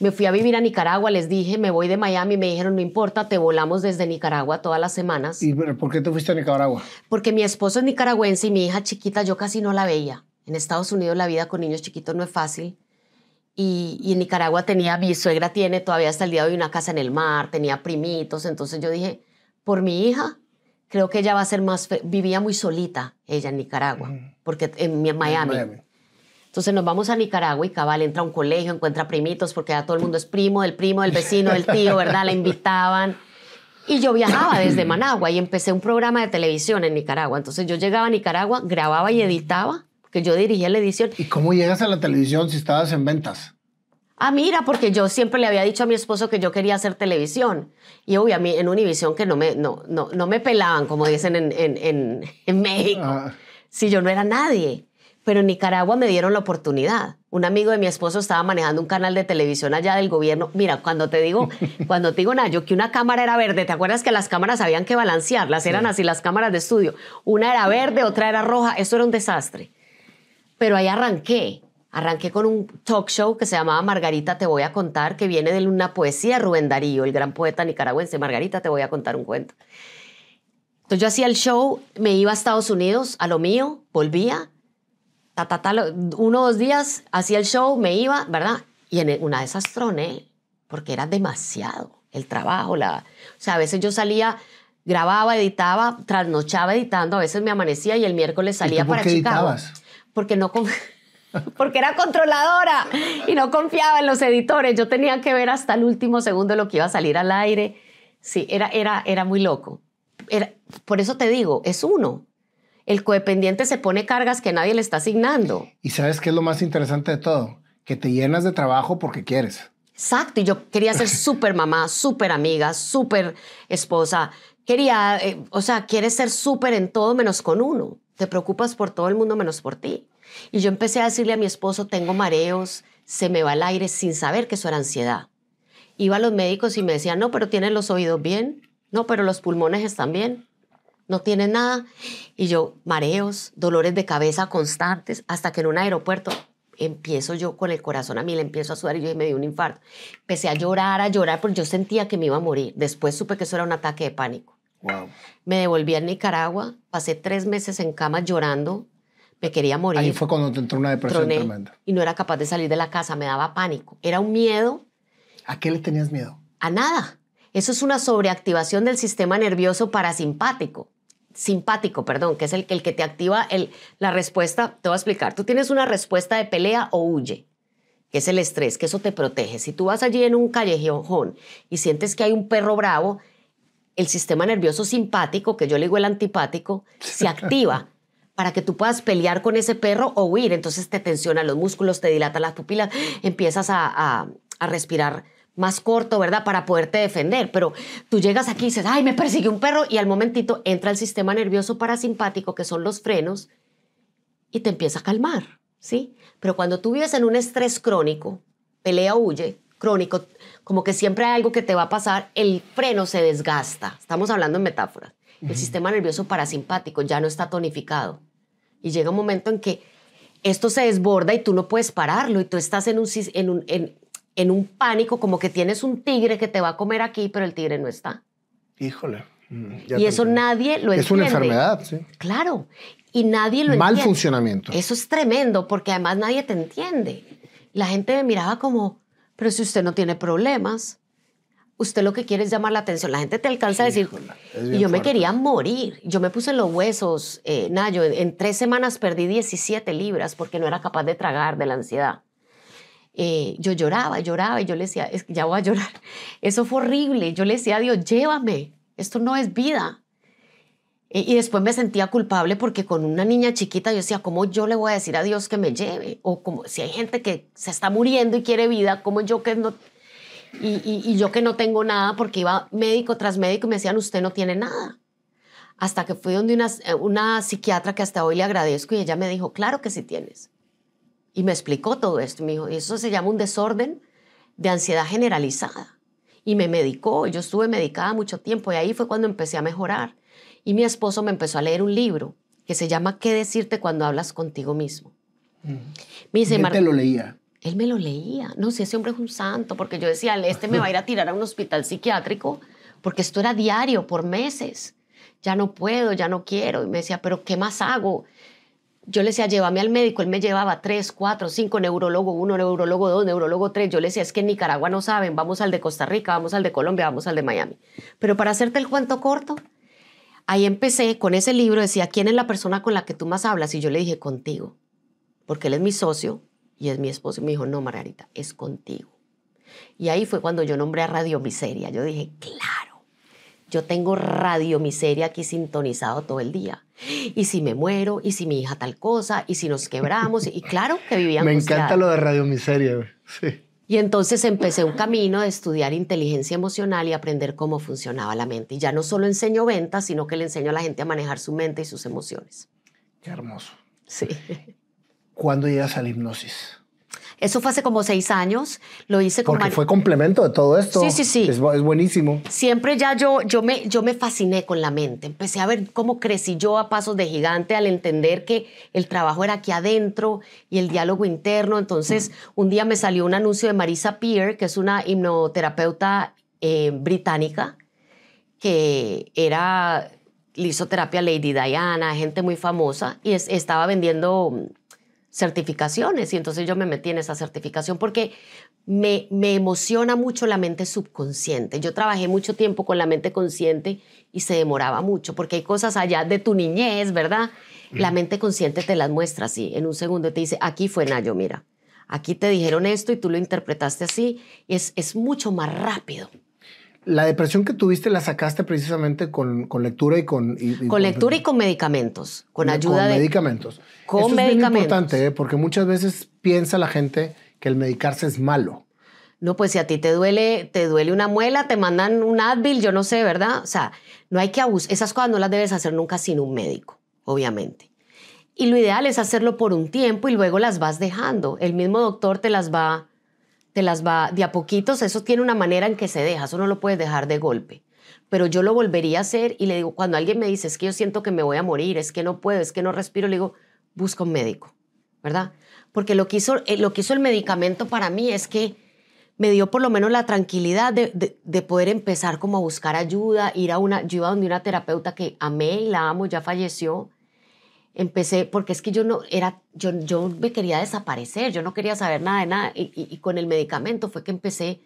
me fui a vivir a Nicaragua, les dije, me voy de Miami, me dijeron, no importa, te volamos desde Nicaragua todas las semanas. ¿Y por qué te fuiste a Nicaragua? Porque mi esposo es nicaragüense y mi hija chiquita yo casi no la veía. En Estados Unidos la vida con niños chiquitos no es fácil. Y, en Nicaragua tenía, mi suegra tiene todavía hasta el día de hoy una casa en el mar, tenía primitos, entonces yo dije, por mi hija, creo que ella va a ser más, vivía muy solita ella en Nicaragua, porque en En Miami. Entonces nos vamos a Nicaragua y cabal entra a un colegio, encuentra primitos, porque ya todo el mundo es primo, del primo, del vecino, del tío, ¿verdad? La invitaban. Y yo viajaba desde Managua y empecé un programa de televisión en Nicaragua. Entonces yo llegaba a Nicaragua, grababa y editaba, que yo dirigía la edición. ¿Y cómo llegas a la televisión si estabas en ventas? Ah, mira, porque yo siempre le había dicho a mi esposo que yo quería hacer televisión. Y obvio, a mí en Univisión que no me, no, no, no me pelaban, como dicen en, en, en, México. Ah. Si yo no era nadie pero en Nicaragua me dieron la oportunidad. Un amigo de mi esposo estaba manejando un canal de televisión allá del gobierno. Mira, cuando te digo, (laughs) cuando te digo, Nayo, que una cámara era verde, ¿te acuerdas que las cámaras habían que balancear las Eran así las cámaras de estudio. Una era verde, otra era roja. Eso era un desastre. Pero ahí arranqué. Arranqué con un talk show que se llamaba Margarita Te Voy a Contar, que viene de una poesía de Rubén Darío, el gran poeta nicaragüense. Margarita Te Voy a Contar un cuento. Entonces yo hacía el show, me iba a Estados Unidos a lo mío, volvía uno dos días, hacía el show, me iba, ¿verdad? Y en una de esas troné, porque era demasiado el trabajo, la... O sea, a veces yo salía, grababa, editaba, trasnochaba editando, a veces me amanecía y el miércoles salía para por qué Editabas? Porque no (laughs) porque era controladora y no confiaba en los editores. Yo tenía que ver hasta el último segundo lo que iba a salir al aire. Sí, era, era, era muy loco. Era, por eso te digo, es uno el codependiente se pone cargas que nadie le está asignando. Y sabes qué es lo más interesante de todo? Que te llenas de trabajo porque quieres. Exacto, y yo quería ser súper (laughs) mamá, súper amiga, súper esposa. Quería, eh, o sea, quieres ser súper en todo menos con uno. Te preocupas por todo el mundo menos por ti. Y yo empecé a decirle a mi esposo, tengo mareos, se me va el aire sin saber que eso era ansiedad. Iba a los médicos y me decían, no, pero tienen los oídos bien, no, pero los pulmones están bien, no tiene nada. Y yo, mareos, dolores de cabeza constantes, hasta que en un aeropuerto empiezo yo con el corazón a mí, le empiezo a sudar y yo me dio un infarto. Empecé a llorar, a llorar, porque yo sentía que me iba a morir. Después supe que eso era un ataque de pánico. Me devolví a Nicaragua, pasé tres meses en cama llorando, me quería morir. Ahí fue cuando te entró una depresión tremenda. Y no era capaz de salir de la casa, me daba pánico. Era un miedo. ¿A qué le tenías miedo? A nada. Eso es una sobreactivación del sistema nervioso parasimpático simpático, perdón, que es el, que te activa el, la respuesta, te voy a explicar. Tú tienes una respuesta de pelea o huye, que es el estrés, que eso te protege. Si tú vas allí en un callejón y sientes que hay un perro bravo, el sistema nervioso simpático, que yo le digo el antipático, se activa (laughs) para que tú puedas pelear con ese perro o huir. Entonces te tensionan los músculos, te dilata las pupilas, empiezas a, a, a respirar más corto, ¿verdad? Para poderte defender. Pero tú llegas aquí y dices, ay, me persigue un perro y al momentito entra el sistema nervioso parasimpático, que son los frenos, y te empieza a calmar, ¿sí? Pero cuando tú vives en un estrés crónico, pelea, huye, crónico, como que siempre hay algo que te va a pasar, el freno se desgasta. Estamos hablando en metáforas. El sistema nervioso parasimpático ya no está tonificado. Y llega un momento en que esto se desborda y tú no puedes pararlo y tú estás en un, en un pánico, como que tienes un tigre que te va a comer aquí, pero el tigre no está. Híjole. Mm, y eso nadie lo entiende. Es una enfermedad, sí. Claro. Y nadie lo entiende. Mal funcionamiento. Eso es tremendo, porque además nadie te entiende. La gente me miraba como, pero si usted no tiene problemas, usted lo que quiere es llamar la atención. La gente te alcanza a decir, y yo me quería morir. Yo me puse los huesos, eh, Nayo. En, en tres semanas perdí 17 libras porque no era capaz de tragar de la ansiedad. Eh, yo lloraba, lloraba y yo le decía, ya voy a llorar. (laughs) Eso fue horrible. Yo le decía a Dios, llévame, esto no es vida. E, y después me sentía culpable porque con una niña chiquita yo decía, ¿cómo yo le voy a decir a Dios que me lleve? O como si hay gente que se está muriendo y quiere vida, ¿cómo yo que no... Y, yo que no tengo nada porque iba médico tras médico y me decían, usted no tiene nada hasta que fui donde una, eh, una, psiquiatra que hasta hoy le agradezco y ella me dijo, claro que sí tienes. Y me explicó todo esto. Me dijo, eso se llama un desorden de ansiedad generalizada. Y me medicó, yo estuve medicada mucho tiempo y ahí fue cuando empecé a mejorar. Y mi esposo me empezó a leer un libro que se llama ¿Qué decirte cuando hablas contigo mismo? Mm. Me dice, él te lo leía? Él me lo leía. No, si ese hombre es un santo, porque yo decía, este me va a ir a tirar a un hospital psiquiátrico, porque esto era diario, por meses. Ya no puedo, ya no quiero. Y me decía, pero ¿qué más hago? Yo le decía, llévame al médico, él me llevaba tres, cuatro, cinco, neurólogo uno, neurólogo dos, neurólogo tres. Yo le decía, es que en Nicaragua no saben, vamos al de Costa Rica, vamos al de Colombia, vamos al de Miami. Pero para hacerte el cuento corto, ahí empecé con ese libro, decía, ¿quién es la persona con la que tú más hablas? Y yo le dije, contigo, porque él es mi socio y es mi esposo. Y me dijo, no, Margarita, es contigo. Y ahí fue cuando yo nombré a Radio Miseria. Yo dije, claro yo tengo radio miseria aquí sintonizado todo el día. Y si me muero, y si mi hija tal cosa, y si nos quebramos, y claro que (laughs) vivíamos. Me encanta lo de radio miseria, sí. Y entonces empecé un camino de estudiar inteligencia emocional y aprender cómo funcionaba la mente. Y ya no solo enseño ventas, sino que le enseño a la gente a manejar su mente y sus emociones. Qué hermoso. Sí. ¿Cuándo llegas a la hipnosis? Eso fue hace como seis años. Lo hice con Porque fue complemento de todo esto. Sí, sí, sí. Es, buenísimo. Siempre ya yo, yo, me, yo me fasciné con la mente. Empecé a ver cómo crecí yo a pasos de gigante al entender que el trabajo era aquí adentro y el diálogo interno. Entonces, un día me salió un anuncio de Marisa Peer, que es una hipnoterapeuta eh, británica, que era le hizo terapia Lady Diana, gente muy famosa, y estaba vendiendo certificaciones y entonces yo me metí en esa certificación porque me, me, emociona mucho la mente subconsciente. Yo trabajé mucho tiempo con la mente consciente y se demoraba mucho porque hay cosas allá de tu niñez, ¿verdad? La mente consciente te las muestra así en un segundo te dice, aquí fue Nayo, mira, aquí te dijeron esto y tú lo interpretaste así es, es mucho más rápido la depresión que tuviste la sacaste precisamente con, lectura y con... con lectura y con medicamentos, con ayuda de... medicamentos. Con medicamentos. Es muy importante, ¿eh? porque muchas veces piensa la gente que el medicarse es malo. No, pues si a ti te duele, te duele una muela, te mandan un Advil, yo no sé, ¿verdad? O sea, no hay que abusar. Esas cosas no las debes hacer nunca sin un médico, obviamente. Y lo ideal es hacerlo por un tiempo y luego las vas dejando. El mismo doctor te las va te las va de a poquitos, eso tiene una manera en que se deja, eso no lo puedes dejar de golpe. Pero yo lo volvería a hacer y le digo, cuando alguien me dice, es que yo siento que me voy a morir, es que no puedo, es que no respiro, le digo, busca un médico, ¿verdad? Porque lo que hizo, eh, lo que el medicamento para mí es que me dio por lo menos la tranquilidad de, de, poder empezar como a buscar ayuda, ir a una, yo iba donde una terapeuta que amé y la amo, ya falleció, empecé, porque es que yo no era, yo, yo me quería desaparecer, yo no quería saber nada de nada, y, con el medicamento fue que empecé.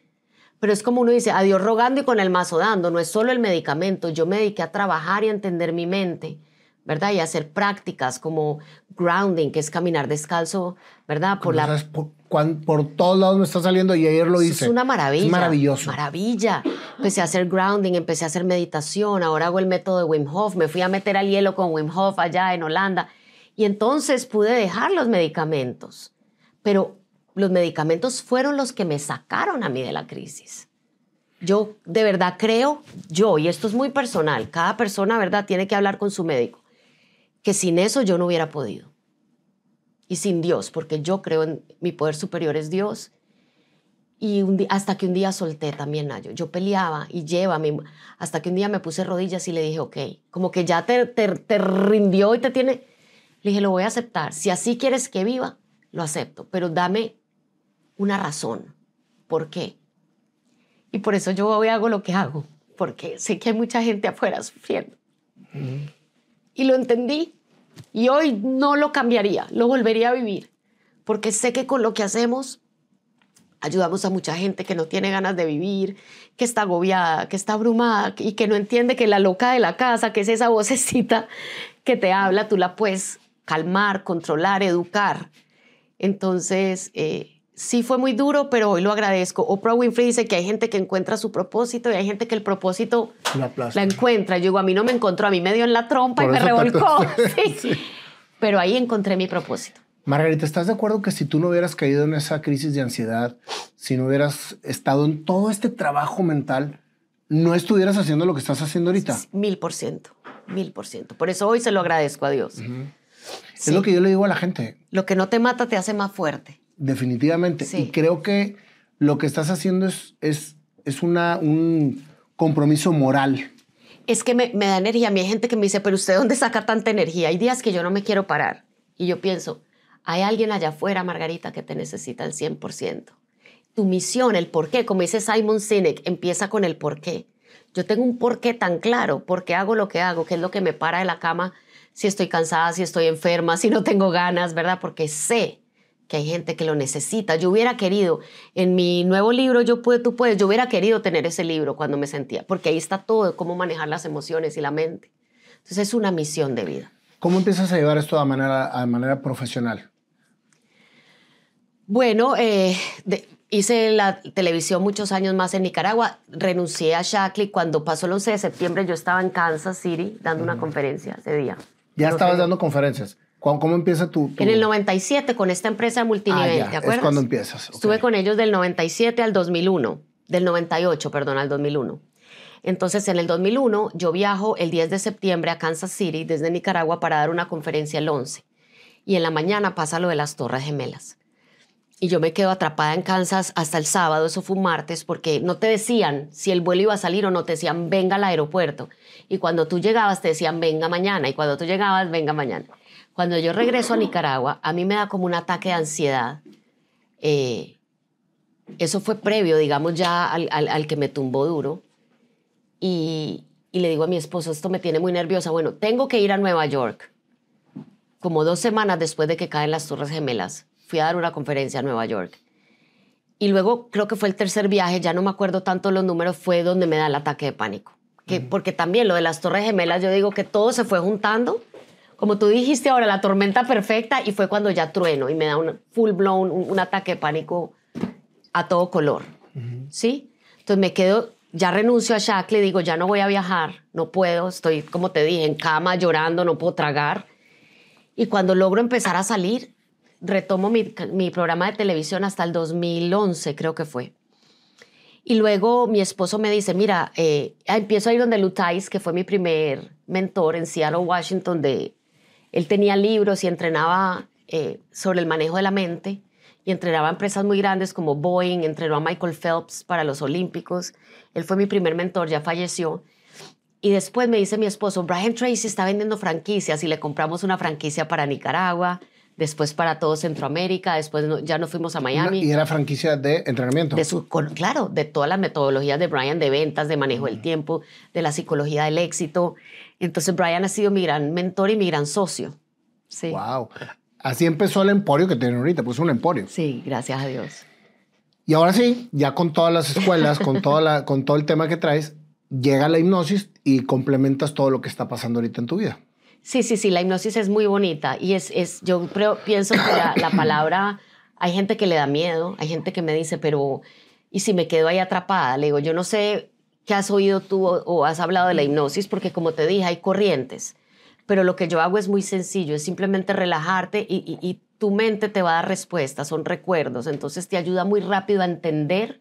Pero es como uno dice, a Dios rogando y con el mazo dando, no es solo el medicamento, yo me dediqué a trabajar y a entender mi mente, ¿verdad? Y a hacer prácticas como grounding, que es caminar descalzo, ¿verdad? Por la por todos lados me está saliendo y ayer lo hice. Es una maravilla. Es maravilloso. Maravilla. Empecé a hacer grounding, empecé a hacer meditación, ahora hago el método de Wim Hof, me fui a meter al hielo con Wim Hof allá en Holanda y entonces pude dejar los medicamentos. Pero los medicamentos fueron los que me sacaron a mí de la crisis. Yo de verdad creo, yo, y esto es muy personal, cada persona, ¿verdad?, tiene que hablar con su médico, que sin eso yo no hubiera podido y sin Dios, porque yo creo en mi poder superior es Dios. Y hasta que un día solté también a Yo peleaba y lleva hasta que un día me puse rodillas y le dije, ok, como que ya te, te, rindió y te tiene... Le dije, lo voy a aceptar. Si así quieres que viva, lo acepto, pero dame una razón. ¿Por qué? Y por eso yo hoy hago lo que hago, porque sé que hay mucha gente afuera sufriendo. Y lo entendí y hoy no lo cambiaría, lo volvería a vivir, porque sé que con lo que hacemos ayudamos a mucha gente que no tiene ganas de vivir, que está agobiada, que está abrumada y que no entiende que la loca de la casa, que es esa (laughs) vocecita que te habla, tú la puedes calmar, controlar, educar. Entonces, eh, sí fue muy duro, pero hoy lo agradezco. Oprah Winfrey dice que hay gente que encuentra su propósito y hay gente que el propósito la, encuentra. Yo digo, a mí no me encontró, a mí me dio en la trompa y me revolcó. (laughs) Sí. Pero ahí encontré mi propósito. Margarita, ¿estás de acuerdo que si tú no hubieras caído en esa crisis de ansiedad, si no hubieras estado en todo este trabajo mental, no estuvieras haciendo lo que estás haciendo ahorita? Mil por ciento, mil por ciento. Por eso hoy se lo agradezco a Dios. Es lo que yo le digo a la gente. Lo que no te mata te hace más fuerte definitivamente. Y creo que lo que estás haciendo es, es, un compromiso moral. Es que me, da energía. A hay gente que me dice, pero ¿usted dónde saca tanta energía? Hay días que yo no me quiero parar. Y yo pienso, hay alguien allá afuera, Margarita, que te necesita al 100%. Tu misión, el por qué, como dice Simon Sinek, empieza con el por qué. Yo tengo un por qué tan claro, por qué hago lo que hago, qué es lo que me para de la cama si estoy cansada, si estoy enferma, si no tengo ganas, ¿verdad? Porque sé hay gente que lo necesita. Yo hubiera querido, en mi nuevo libro, Yo Puedo, Tú Puedes, yo hubiera querido tener ese libro cuando me sentía, porque ahí está todo cómo manejar las emociones y la mente. Entonces es una misión de vida. ¿Cómo empiezas a llevar esto de manera, profesional? Bueno, eh, hice la televisión muchos años más en Nicaragua. Renuncié a Shackley cuando pasó el 11 de septiembre. Yo estaba en Kansas City dando una conferencia ese día. ¿Ya estabas dando conferencias? ¿Cómo empieza tú? En el 97 con esta empresa multinivel, ah, ya. ¿te acuerdas? Es cuando empiezas. Estuve con ellos del 97 al 2001, del 98, perdón, al 2001. Entonces, en el 2001 yo viajo el 10 de septiembre a Kansas City desde Nicaragua para dar una conferencia el 11. Y en la mañana pasa lo de las Torres Gemelas. Y yo me quedo atrapada en Kansas hasta el sábado, eso fue un martes, porque no te decían si el vuelo iba a salir o no, te decían venga al aeropuerto. Y cuando tú llegabas te decían venga mañana, y cuando tú llegabas venga mañana. Cuando yo regreso a Nicaragua, a mí me da como un ataque de ansiedad. Eh, eso fue previo, digamos, ya al, que me tumbó duro. Y, le digo a mi esposo, esto me tiene muy nerviosa. Bueno, tengo que ir a Nueva York. Como dos semanas después de que caen las Torres Gemelas, fui a dar una conferencia a Nueva York. Y luego creo que fue el tercer viaje, ya no me acuerdo tanto los números, fue donde me da el ataque de pánico. Que, Porque también lo de las Torres Gemelas, yo digo que todo se fue juntando como tú dijiste ahora, la tormenta perfecta y fue cuando ya trueno y me da un full blown, un, ataque de pánico a todo color. ¿Sí? Entonces me quedo, ya renuncio a Shackley, digo, ya no voy a viajar, no puedo, estoy, como te dije, en cama, llorando, no puedo tragar. Y cuando logro empezar a salir, retomo mi, programa de televisión hasta el 2011, creo que fue. Y luego mi esposo me dice, mira, eh, ah, empiezo a ir donde Lutais, que fue mi primer mentor en Seattle, Washington, de él tenía libros y entrenaba eh, sobre el manejo de la mente y entrenaba a empresas muy grandes como Boeing, entrenó a Michael Phelps para los Olímpicos. Él fue mi primer mentor, ya falleció. Y después me dice mi esposo, Brian Tracy está vendiendo franquicias y le compramos una franquicia para Nicaragua, después para todo Centroamérica, después ya no fuimos a Miami. ¿Y era franquicia de entrenamiento? claro, de todas las metodologías de Brian, de ventas, de manejo del mm. tiempo, de la psicología del éxito, entonces Brian ha sido mi gran mentor y mi gran socio. Sí. Wow. Así empezó el emporio que tienen ahorita, pues un emporio. Sí, gracias a Dios. Y ahora sí, ya con todas las escuelas, con, todo el tema que traes, llega la hipnosis y complementas todo lo que está pasando ahorita en tu vida. Sí, sí, sí, la hipnosis es muy bonita y es, yo pienso que la, la palabra, hay gente que le da miedo, hay gente que me dice, pero, ¿y si me quedo ahí atrapada? Le digo, yo no sé que has oído tú o, has hablado de la hipnosis, porque como te dije, hay corrientes. Pero lo que yo hago es muy sencillo, es simplemente relajarte y, y tu mente te va a dar respuestas, son recuerdos. Entonces te ayuda muy rápido a entender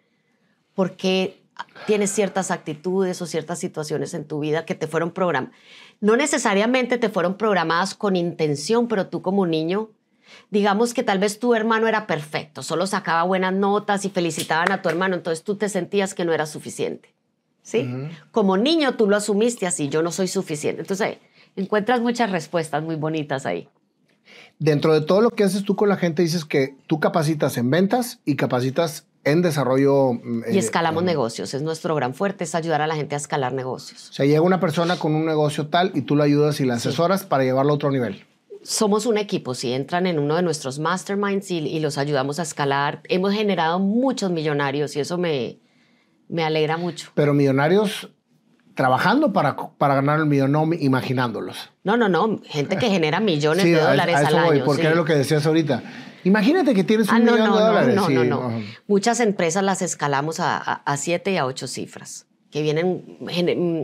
por qué tienes ciertas actitudes o ciertas situaciones en tu vida que te fueron programadas. No necesariamente te fueron programadas con intención, pero tú como niño, digamos que tal vez tu hermano era perfecto, solo sacaba buenas notas y felicitaban a tu hermano, entonces tú te sentías que no era suficiente. ¿sí? Como niño tú lo asumiste así, yo no soy suficiente. Entonces, encuentras muchas respuestas muy bonitas ahí. Dentro de todo lo que haces tú con la gente, dices que tú capacitas en ventas y capacitas en desarrollo. Mm, y eh, escalamos negocios, es nuestro gran fuerte, es ayudar a la gente a escalar negocios. O sea, llega una persona con un negocio tal y tú la ayudas y la asesoras para llevarlo a otro nivel. Somos un equipo, si entran en uno de nuestros masterminds y los ayudamos a escalar, hemos generado muchos millonarios y eso me, me alegra mucho. Pero millonarios trabajando para, para ganar el millón, no imaginándolos. No, no, no. Gente que genera millones de dólares al año. Porque lo que decías ahorita. Imagínate que tienes ah, un millón de dólares. No, no, no, Muchas empresas las escalamos a, siete y a ocho cifras, que vienen mm,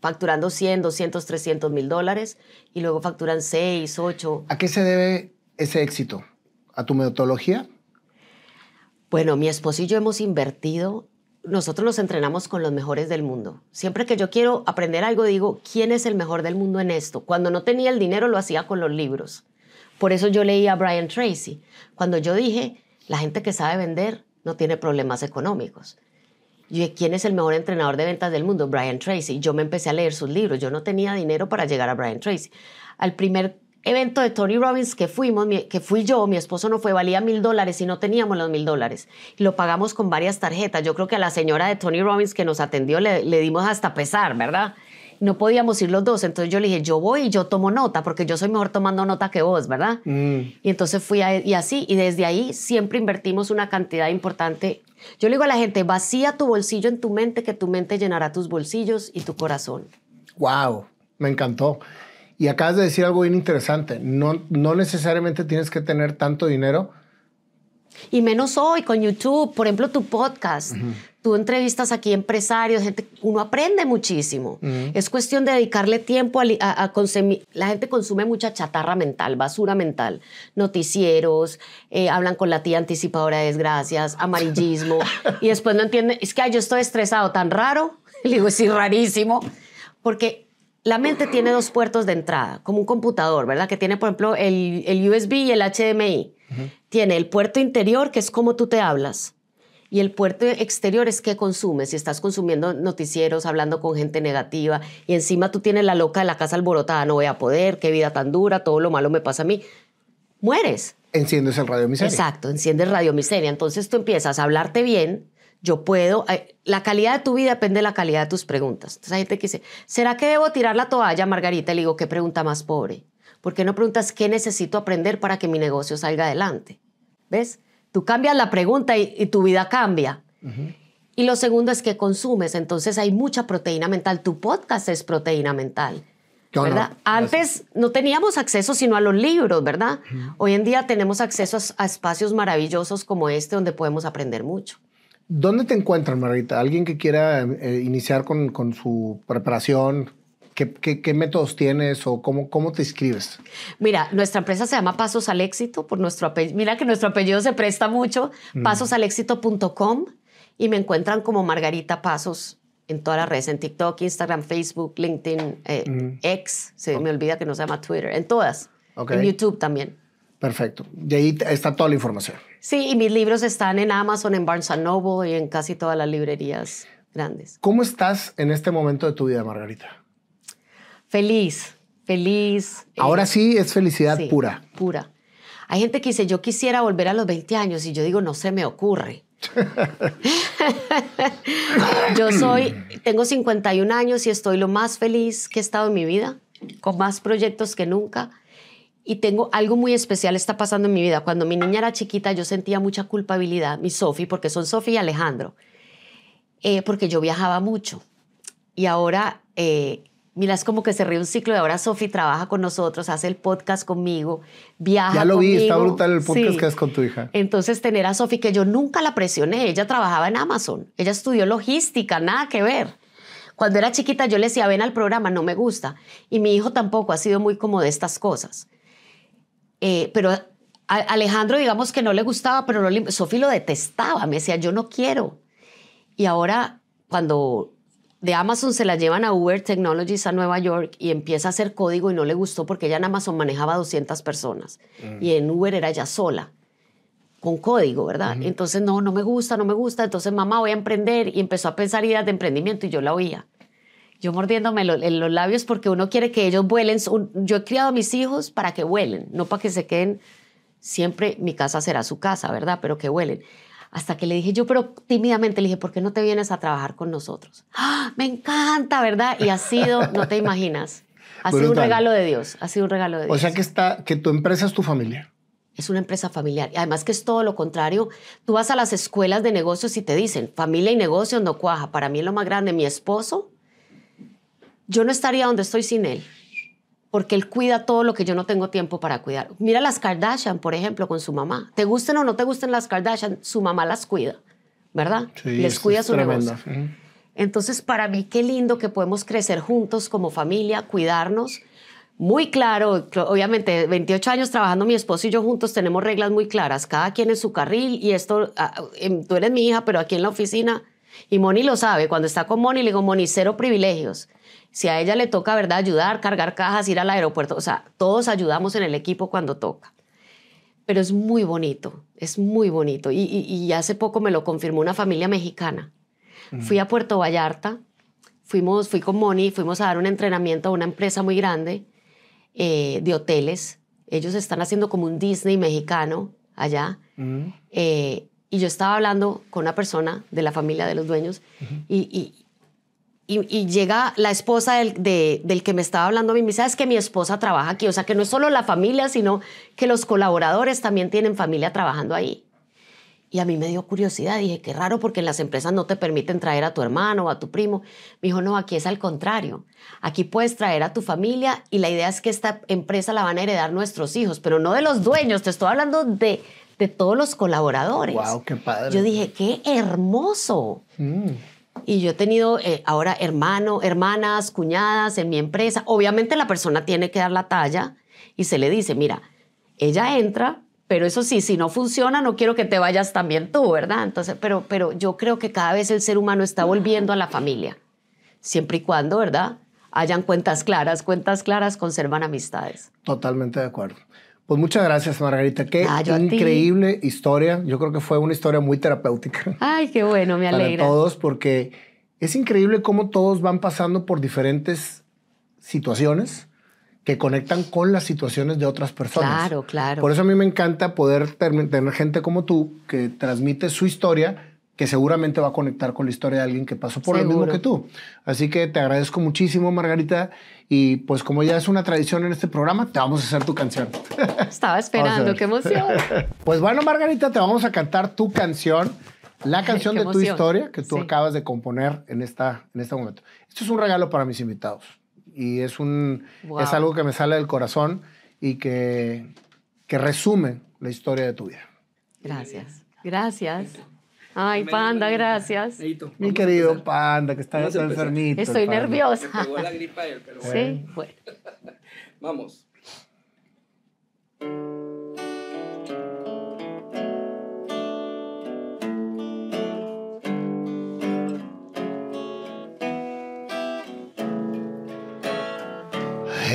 facturando 100, 200, 300 mil dólares y luego facturan seis, ocho. ¿A qué se debe ese éxito? ¿A tu metodología? Bueno, mi esposo y yo hemos invertido nosotros nos entrenamos con los mejores del mundo. Siempre que yo quiero aprender algo, digo, ¿quién es el mejor del mundo en esto? Cuando no tenía el dinero, lo hacía con los libros. Por eso yo leía a Brian Tracy. Cuando yo dije, la gente que sabe vender no tiene problemas económicos. Y ¿quién es el mejor entrenador de ventas del mundo? Brian Tracy. Yo me empecé a leer sus libros. Yo no tenía dinero para llegar a Brian Tracy. Al primer evento de Tony Robbins que fuimos, que fui yo, mi esposo no fue, valía mil dólares y no teníamos los mil dólares. Lo pagamos con varias tarjetas. Yo creo que a la señora de Tony Robbins que nos atendió le, dimos hasta pesar, ¿verdad? no podíamos ir los dos. Entonces yo le dije, yo voy y yo tomo nota, porque yo soy mejor tomando nota que vos, ¿verdad? Mm. Y entonces fui y así, y desde ahí siempre invertimos una cantidad importante. Yo le digo a la gente, vacía tu bolsillo en tu mente, que tu mente llenará tus bolsillos y tu corazón. ¡Wow! Me encantó. Y acabas de decir algo bien interesante. No, no necesariamente tienes que tener tanto dinero. Y menos hoy con YouTube, por ejemplo, tu podcast. Tú entrevistas aquí empresarios, gente, uno aprende muchísimo. Es cuestión de dedicarle tiempo a, consumir. La gente consume mucha chatarra mental, basura mental, noticieros, eh, hablan con la tía anticipadora de desgracias, amarillismo, (laughs) y después no entienden, es que ay, yo estoy estresado tan raro. (laughs) Le digo, sí, rarísimo, porque la mente tiene dos puertos de entrada, como un computador, ¿verdad? Que tiene, por ejemplo, el, USB y el HDMI. Tiene el puerto interior, que es como tú te hablas, y el puerto exterior es que consumes. Si estás consumiendo noticieros, hablando con gente negativa, y encima tú tienes la loca de la casa alborotada, no voy a poder, qué vida tan dura, todo lo malo me pasa a mí. Mueres. Enciendes el radio miseria. Exacto, enciendes radio miseria. Entonces tú empiezas a hablarte bien, yo puedo, la calidad de tu vida depende de la calidad de tus preguntas. Entonces hay gente que dice, ¿será que debo tirar la toalla, Margarita? Le digo, ¿qué pregunta más pobre? ¿Por qué no preguntas qué necesito aprender para que mi negocio salga adelante? ¿Ves? Tú cambias la pregunta y, tu vida cambia. Y lo segundo es que consumes, entonces hay mucha proteína mental. Tu podcast es proteína mental. ¿verdad? Antes no teníamos acceso sino a los libros, ¿verdad? Hoy en día tenemos acceso a espacios maravillosos como este donde podemos aprender mucho. ¿Dónde te encuentran, Margarita? Alguien que quiera eh, iniciar con, su preparación. ¿Qué, métodos tienes o cómo, cómo, te inscribes? Mira, nuestra empresa se llama Pasos al Éxito por nuestro Mira que nuestro apellido se presta mucho. Mm. Pasosalexito.com y me encuentran como Margarita Pasos en todas las redes, en TikTok, Instagram, Facebook, LinkedIn, eh, mm. X, se me olvida que no se llama Twitter, en todas. En YouTube también. Perfecto. De ahí está toda la información. Sí, y mis libros están en Amazon, en Barnes Noble y en casi todas las librerías grandes. ¿Cómo estás en este momento de tu vida, Margarita? Feliz, feliz. Ahora eh, sí es felicidad pura. Pura. Hay gente que dice, yo quisiera volver a los 20 años y yo digo, no se me ocurre. (laughs) yo soy, tengo 51 años y estoy lo más feliz que he estado en mi vida, con más proyectos que nunca y tengo algo muy especial está pasando en mi vida. Cuando mi niña era chiquita, yo sentía mucha culpabilidad, mi Sofi, porque son Sofi y Alejandro, eh, porque yo viajaba mucho. Y ahora, eh, mira, es como que se ríe un ciclo y ahora Sofi trabaja con nosotros, hace el podcast conmigo, viaja. Ya lo vi, está brutal el podcast que haces con tu hija. Entonces, tener a Sofi, que yo nunca la presioné, ella trabajaba en Amazon, ella estudió logística, nada que ver. Cuando era chiquita yo le decía, ven al programa, no me gusta. Y mi hijo tampoco ha sido muy como de estas cosas. Eh, pero Alejandro, digamos que no le gustaba, pero no Sofi lo detestaba, me decía, yo no quiero. Y ahora, cuando de Amazon se la llevan a Uber Technologies a Nueva York y empieza a hacer código y no le gustó porque ella en Amazon manejaba 200 personas mm. y en Uber era ya sola con código, ¿verdad? Entonces, no, no me gusta, no me gusta, entonces mamá voy a emprender y empezó a pensar ideas de emprendimiento y yo la oía yo mordiéndome los labios porque uno quiere que ellos vuelen. Yo he criado a mis hijos para que vuelen, no para que se queden. Siempre mi casa será su casa, ¿verdad? Pero que vuelen. Hasta que le dije yo, pero tímidamente le dije, ¿por qué no te vienes a trabajar con nosotros? ¡Ah, me encanta, ¿verdad? Y ha sido, no te imaginas, ha sido un regalo de Dios, ha sido un regalo de Dios. O sea que, está, que tu empresa es tu familia. Es una empresa familiar. Y además que es todo lo contrario. Tú vas a las escuelas de negocios y te dicen, familia y negocios no cuaja. Para mí es lo más grande. Mi esposo yo no estaría donde estoy sin él, porque él cuida todo lo que yo no tengo tiempo para cuidar. Mira las Kardashian, por ejemplo, con su mamá. Te gusten o no te gusten las Kardashian, su mamá las cuida, ¿verdad? Les cuida su negocio. Entonces, para mí, qué lindo que podemos crecer juntos como familia, cuidarnos. Muy claro, obviamente, 28 años trabajando mi esposo y yo juntos tenemos reglas muy claras, cada quien en su carril y esto, ah, em, tú eres mi hija, pero aquí en la oficina, y Moni lo sabe, cuando está con Moni le digo, Moni, cero privilegios si a ella le toca, ¿verdad?, ayudar, cargar cajas, ir al aeropuerto, o sea, todos ayudamos en el equipo cuando toca. Pero es muy bonito, es muy bonito. Y, hace poco me lo confirmó una familia mexicana. Fui a Puerto Vallarta, fuimos, fui con Moni, fuimos a dar un entrenamiento a una empresa muy grande eh, de hoteles. Ellos están haciendo como un Disney mexicano allá. Eh, y yo estaba hablando con una persona de la familia de los dueños y, y y, llega la esposa del, del, que me estaba hablando a mí, me dice, ah, es que mi esposa trabaja aquí, o sea, que no es solo la familia, sino que los colaboradores también tienen familia trabajando ahí. Y a mí me dio curiosidad, dije, qué raro porque en las empresas no te permiten traer a tu hermano o a tu primo. Me dijo, no, aquí es al contrario, aquí puedes traer a tu familia y la idea es que esta empresa la van a heredar nuestros hijos, pero no de los dueños, te estoy hablando de, de todos los colaboradores. ¡Wow, qué padre! Yo dije, qué hermoso. Mm. Y yo he tenido eh, ahora hermano, hermanas, cuñadas en mi empresa. Obviamente la persona tiene que dar la talla y se le dice, mira, ella entra, pero eso sí, si no funciona, no quiero que te vayas también tú, ¿verdad? Entonces, pero, pero yo creo que cada vez el ser humano está volviendo a la familia, siempre y cuando, ¿verdad? Hayan cuentas claras, cuentas claras conservan amistades. Totalmente de acuerdo. Pues muchas gracias, Margarita. Qué ah, increíble historia. Yo creo que fue una historia muy terapéutica. Ay, qué bueno, me (laughs) alegra. Para todos, porque es increíble cómo todos van pasando por diferentes situaciones que conectan con las situaciones de otras personas. Claro, claro. Por eso a mí me encanta poder tener gente como tú que transmite su historia que seguramente va a conectar con la historia de alguien que pasó por lo mismo que tú. Así que te agradezco muchísimo, Margarita. Y pues como ya es una tradición en este programa, te vamos a hacer tu canción. (laughs) Estaba esperando, qué emoción. (laughs) Pues bueno, Margarita, te vamos a cantar tu canción, la (laughs) canción de tu historia que tú acabas de componer en, esta, en este momento. Esto es un regalo para mis invitados y es, un, es algo que me sale del corazón y que, que resume la historia de tu vida. Gracias, gracias. Ay, panda, gracias. Mi querido panda, que está enfermito. Estoy nerviosa. pegó la gripa él, pero bueno. Sí, bueno. (laughs) Vamos.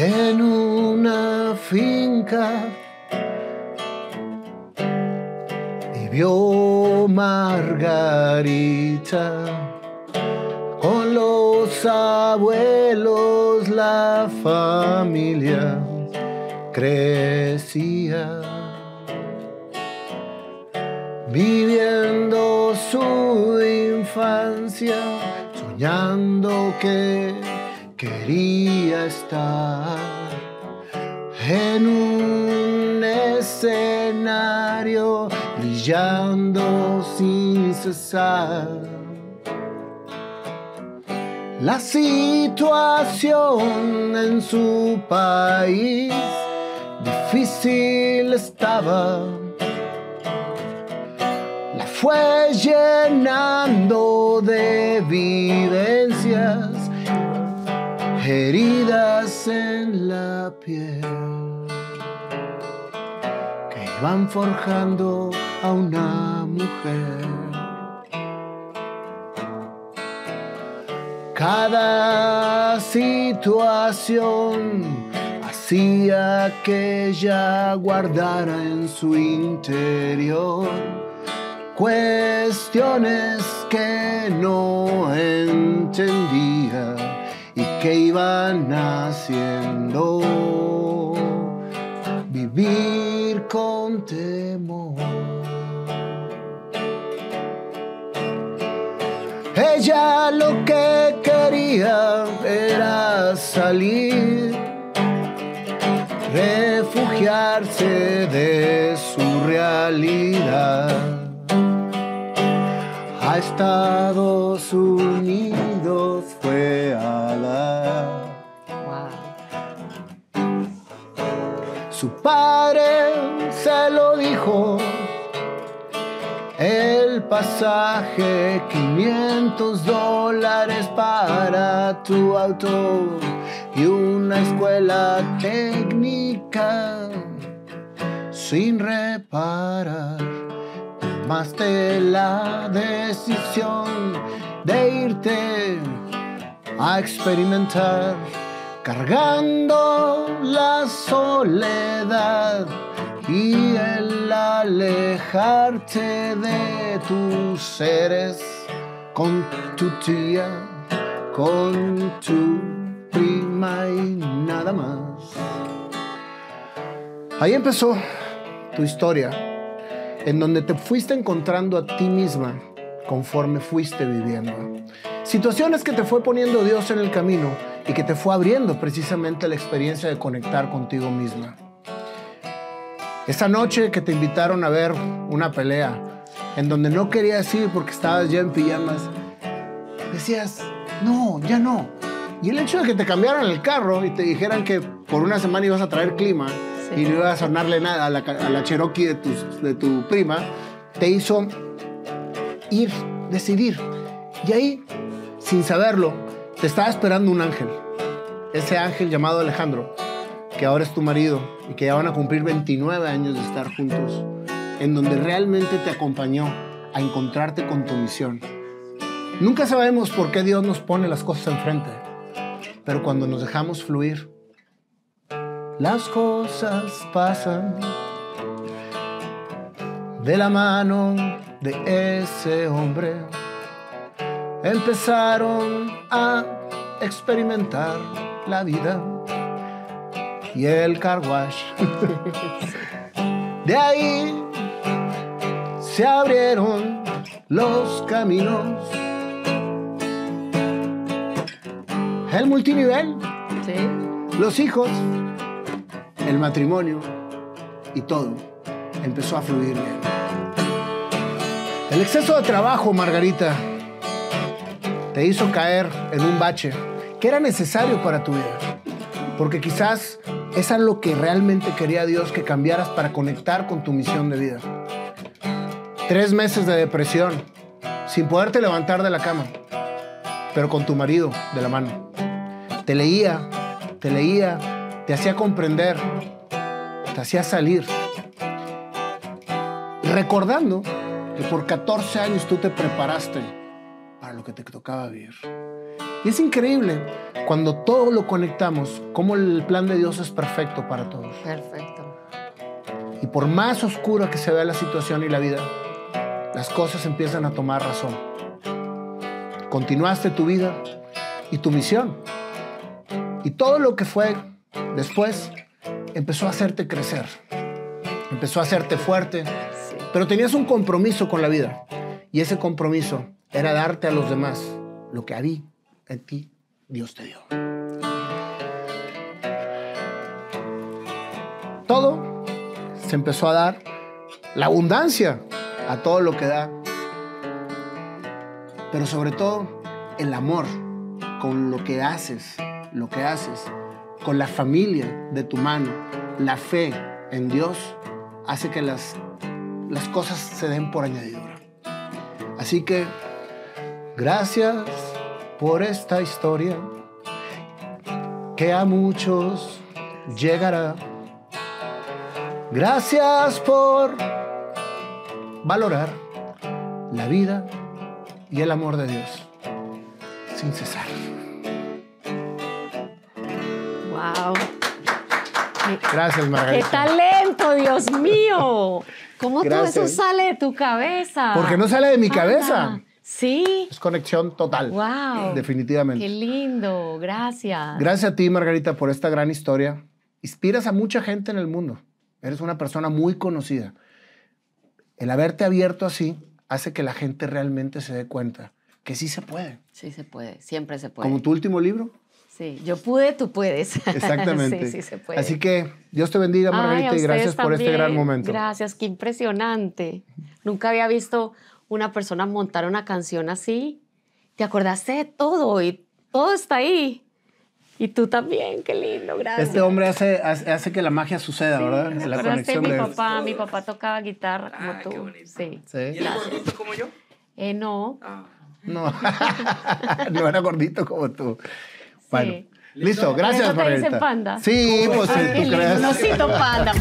En una finca vio Margarita con los abuelos la familia crecía, viviendo su infancia, soñando que quería estar en un escenario sin cesar. La situación en su país difícil estaba. La fue llenando de vivencias heridas en la piel, que iban forjando a una mujer. Cada situación hacía que ella guardara en su interior cuestiones que no entendía y que iban haciendo vivir con temor. Ella lo que quería era salir, refugiarse de su realidad a Estados Unidos fue a la. Su padre se lo dijo el pasaje, 500 dólares para tu auto y una escuela técnica sin reparar. Tomaste la decisión de irte a experimentar, cargando la soledad y el alejarte de tus seres con tu tía, con tu prima y nada más. Ahí empezó tu historia, en donde te fuiste encontrando a ti misma conforme fuiste viviendo. Situaciones que te fue poniendo Dios en el camino y que te fue abriendo precisamente la experiencia de conectar contigo misma. Esa noche que te invitaron a ver una pelea, en donde no querías ir porque estabas ya en pijamas, decías, no, ya no. Y el hecho de que te cambiaran el carro y te dijeran que por una semana ibas a traer clima y no ibas a sonarle nada a la, Cherokee de, tus, de tu prima, te hizo ir, decidir. Y ahí, sin saberlo, te estaba esperando un ángel. Ese ángel llamado Alejandro que ahora es tu marido y que ya van a cumplir 29 años de estar juntos, en donde realmente te acompañó a encontrarte con tu misión. Nunca sabemos por qué Dios nos pone las cosas enfrente, pero cuando nos dejamos fluir, las cosas pasan de la mano de ese hombre. Empezaron a experimentar la vida y el carwash. De ahí se abrieron los caminos. El multinivel, sí. los hijos, el matrimonio y todo empezó a fluir bien. El exceso de trabajo, Margarita, te hizo caer en un bache que era necesario para tu vida. Porque quizás es lo que realmente quería Dios que cambiaras para conectar con tu misión de vida. Tres meses de depresión, sin poderte levantar de la cama, pero con tu marido de la mano. Te leía, te leía, te hacía comprender, te hacía salir. Recordando que por 14 años tú te preparaste para lo que te tocaba vivir. Y es increíble cuando todo lo conectamos, cómo el plan de Dios es perfecto para todos. Perfecto. Y por más oscura que se vea la situación y la vida, las cosas empiezan a tomar razón. Continuaste tu vida y tu misión. Y todo lo que fue después empezó a hacerte crecer, empezó a hacerte fuerte, pero tenías un compromiso con la vida. Y ese compromiso era darte a los demás lo que había. En ti Dios te dio. Todo se empezó a dar, la abundancia a todo lo que da, pero sobre todo el amor con lo que haces, lo que haces, con la familia de tu mano, la fe en Dios hace que las, las cosas se den por añadidura. Así que gracias por esta historia que a muchos llegará. Gracias por valorar la vida y el amor de Dios sin cesar. Wow. Gracias, Margarita. ¡Qué talento, Dios mío! ¿Cómo todo eso sale de tu cabeza? Porque no sale de mi cabeza. Sí. Es conexión total. Wow. Definitivamente. Qué lindo. Gracias. Gracias a ti, Margarita, por esta gran historia. Inspiras a mucha gente en el mundo. Eres una persona muy conocida. El haberte abierto así hace que la gente realmente se dé cuenta que sí se puede. Sí se puede, siempre se puede. Como tu último libro. Sí, yo pude, tú puedes. (laughs) Exactamente. sí, sí se puede. Así que Dios te bendiga, Margarita, y gracias por este gran momento. Gracias, qué impresionante. Nunca había visto una persona montar una canción así, te acordaste de todo y todo está ahí. Y tú también, qué lindo, gracias. Este hombre hace, hace, que la magia suceda, ¿verdad? la conexión mi papá, mi papá tocaba guitarra como tú. Qué sí. ¿Y era gordito como yo? Eh, no. No. (laughs) no era gordito como tú. Bueno, listo, gracias, Margarita. Dicen panda. Sí, pues sí, tú crees. Osito panda.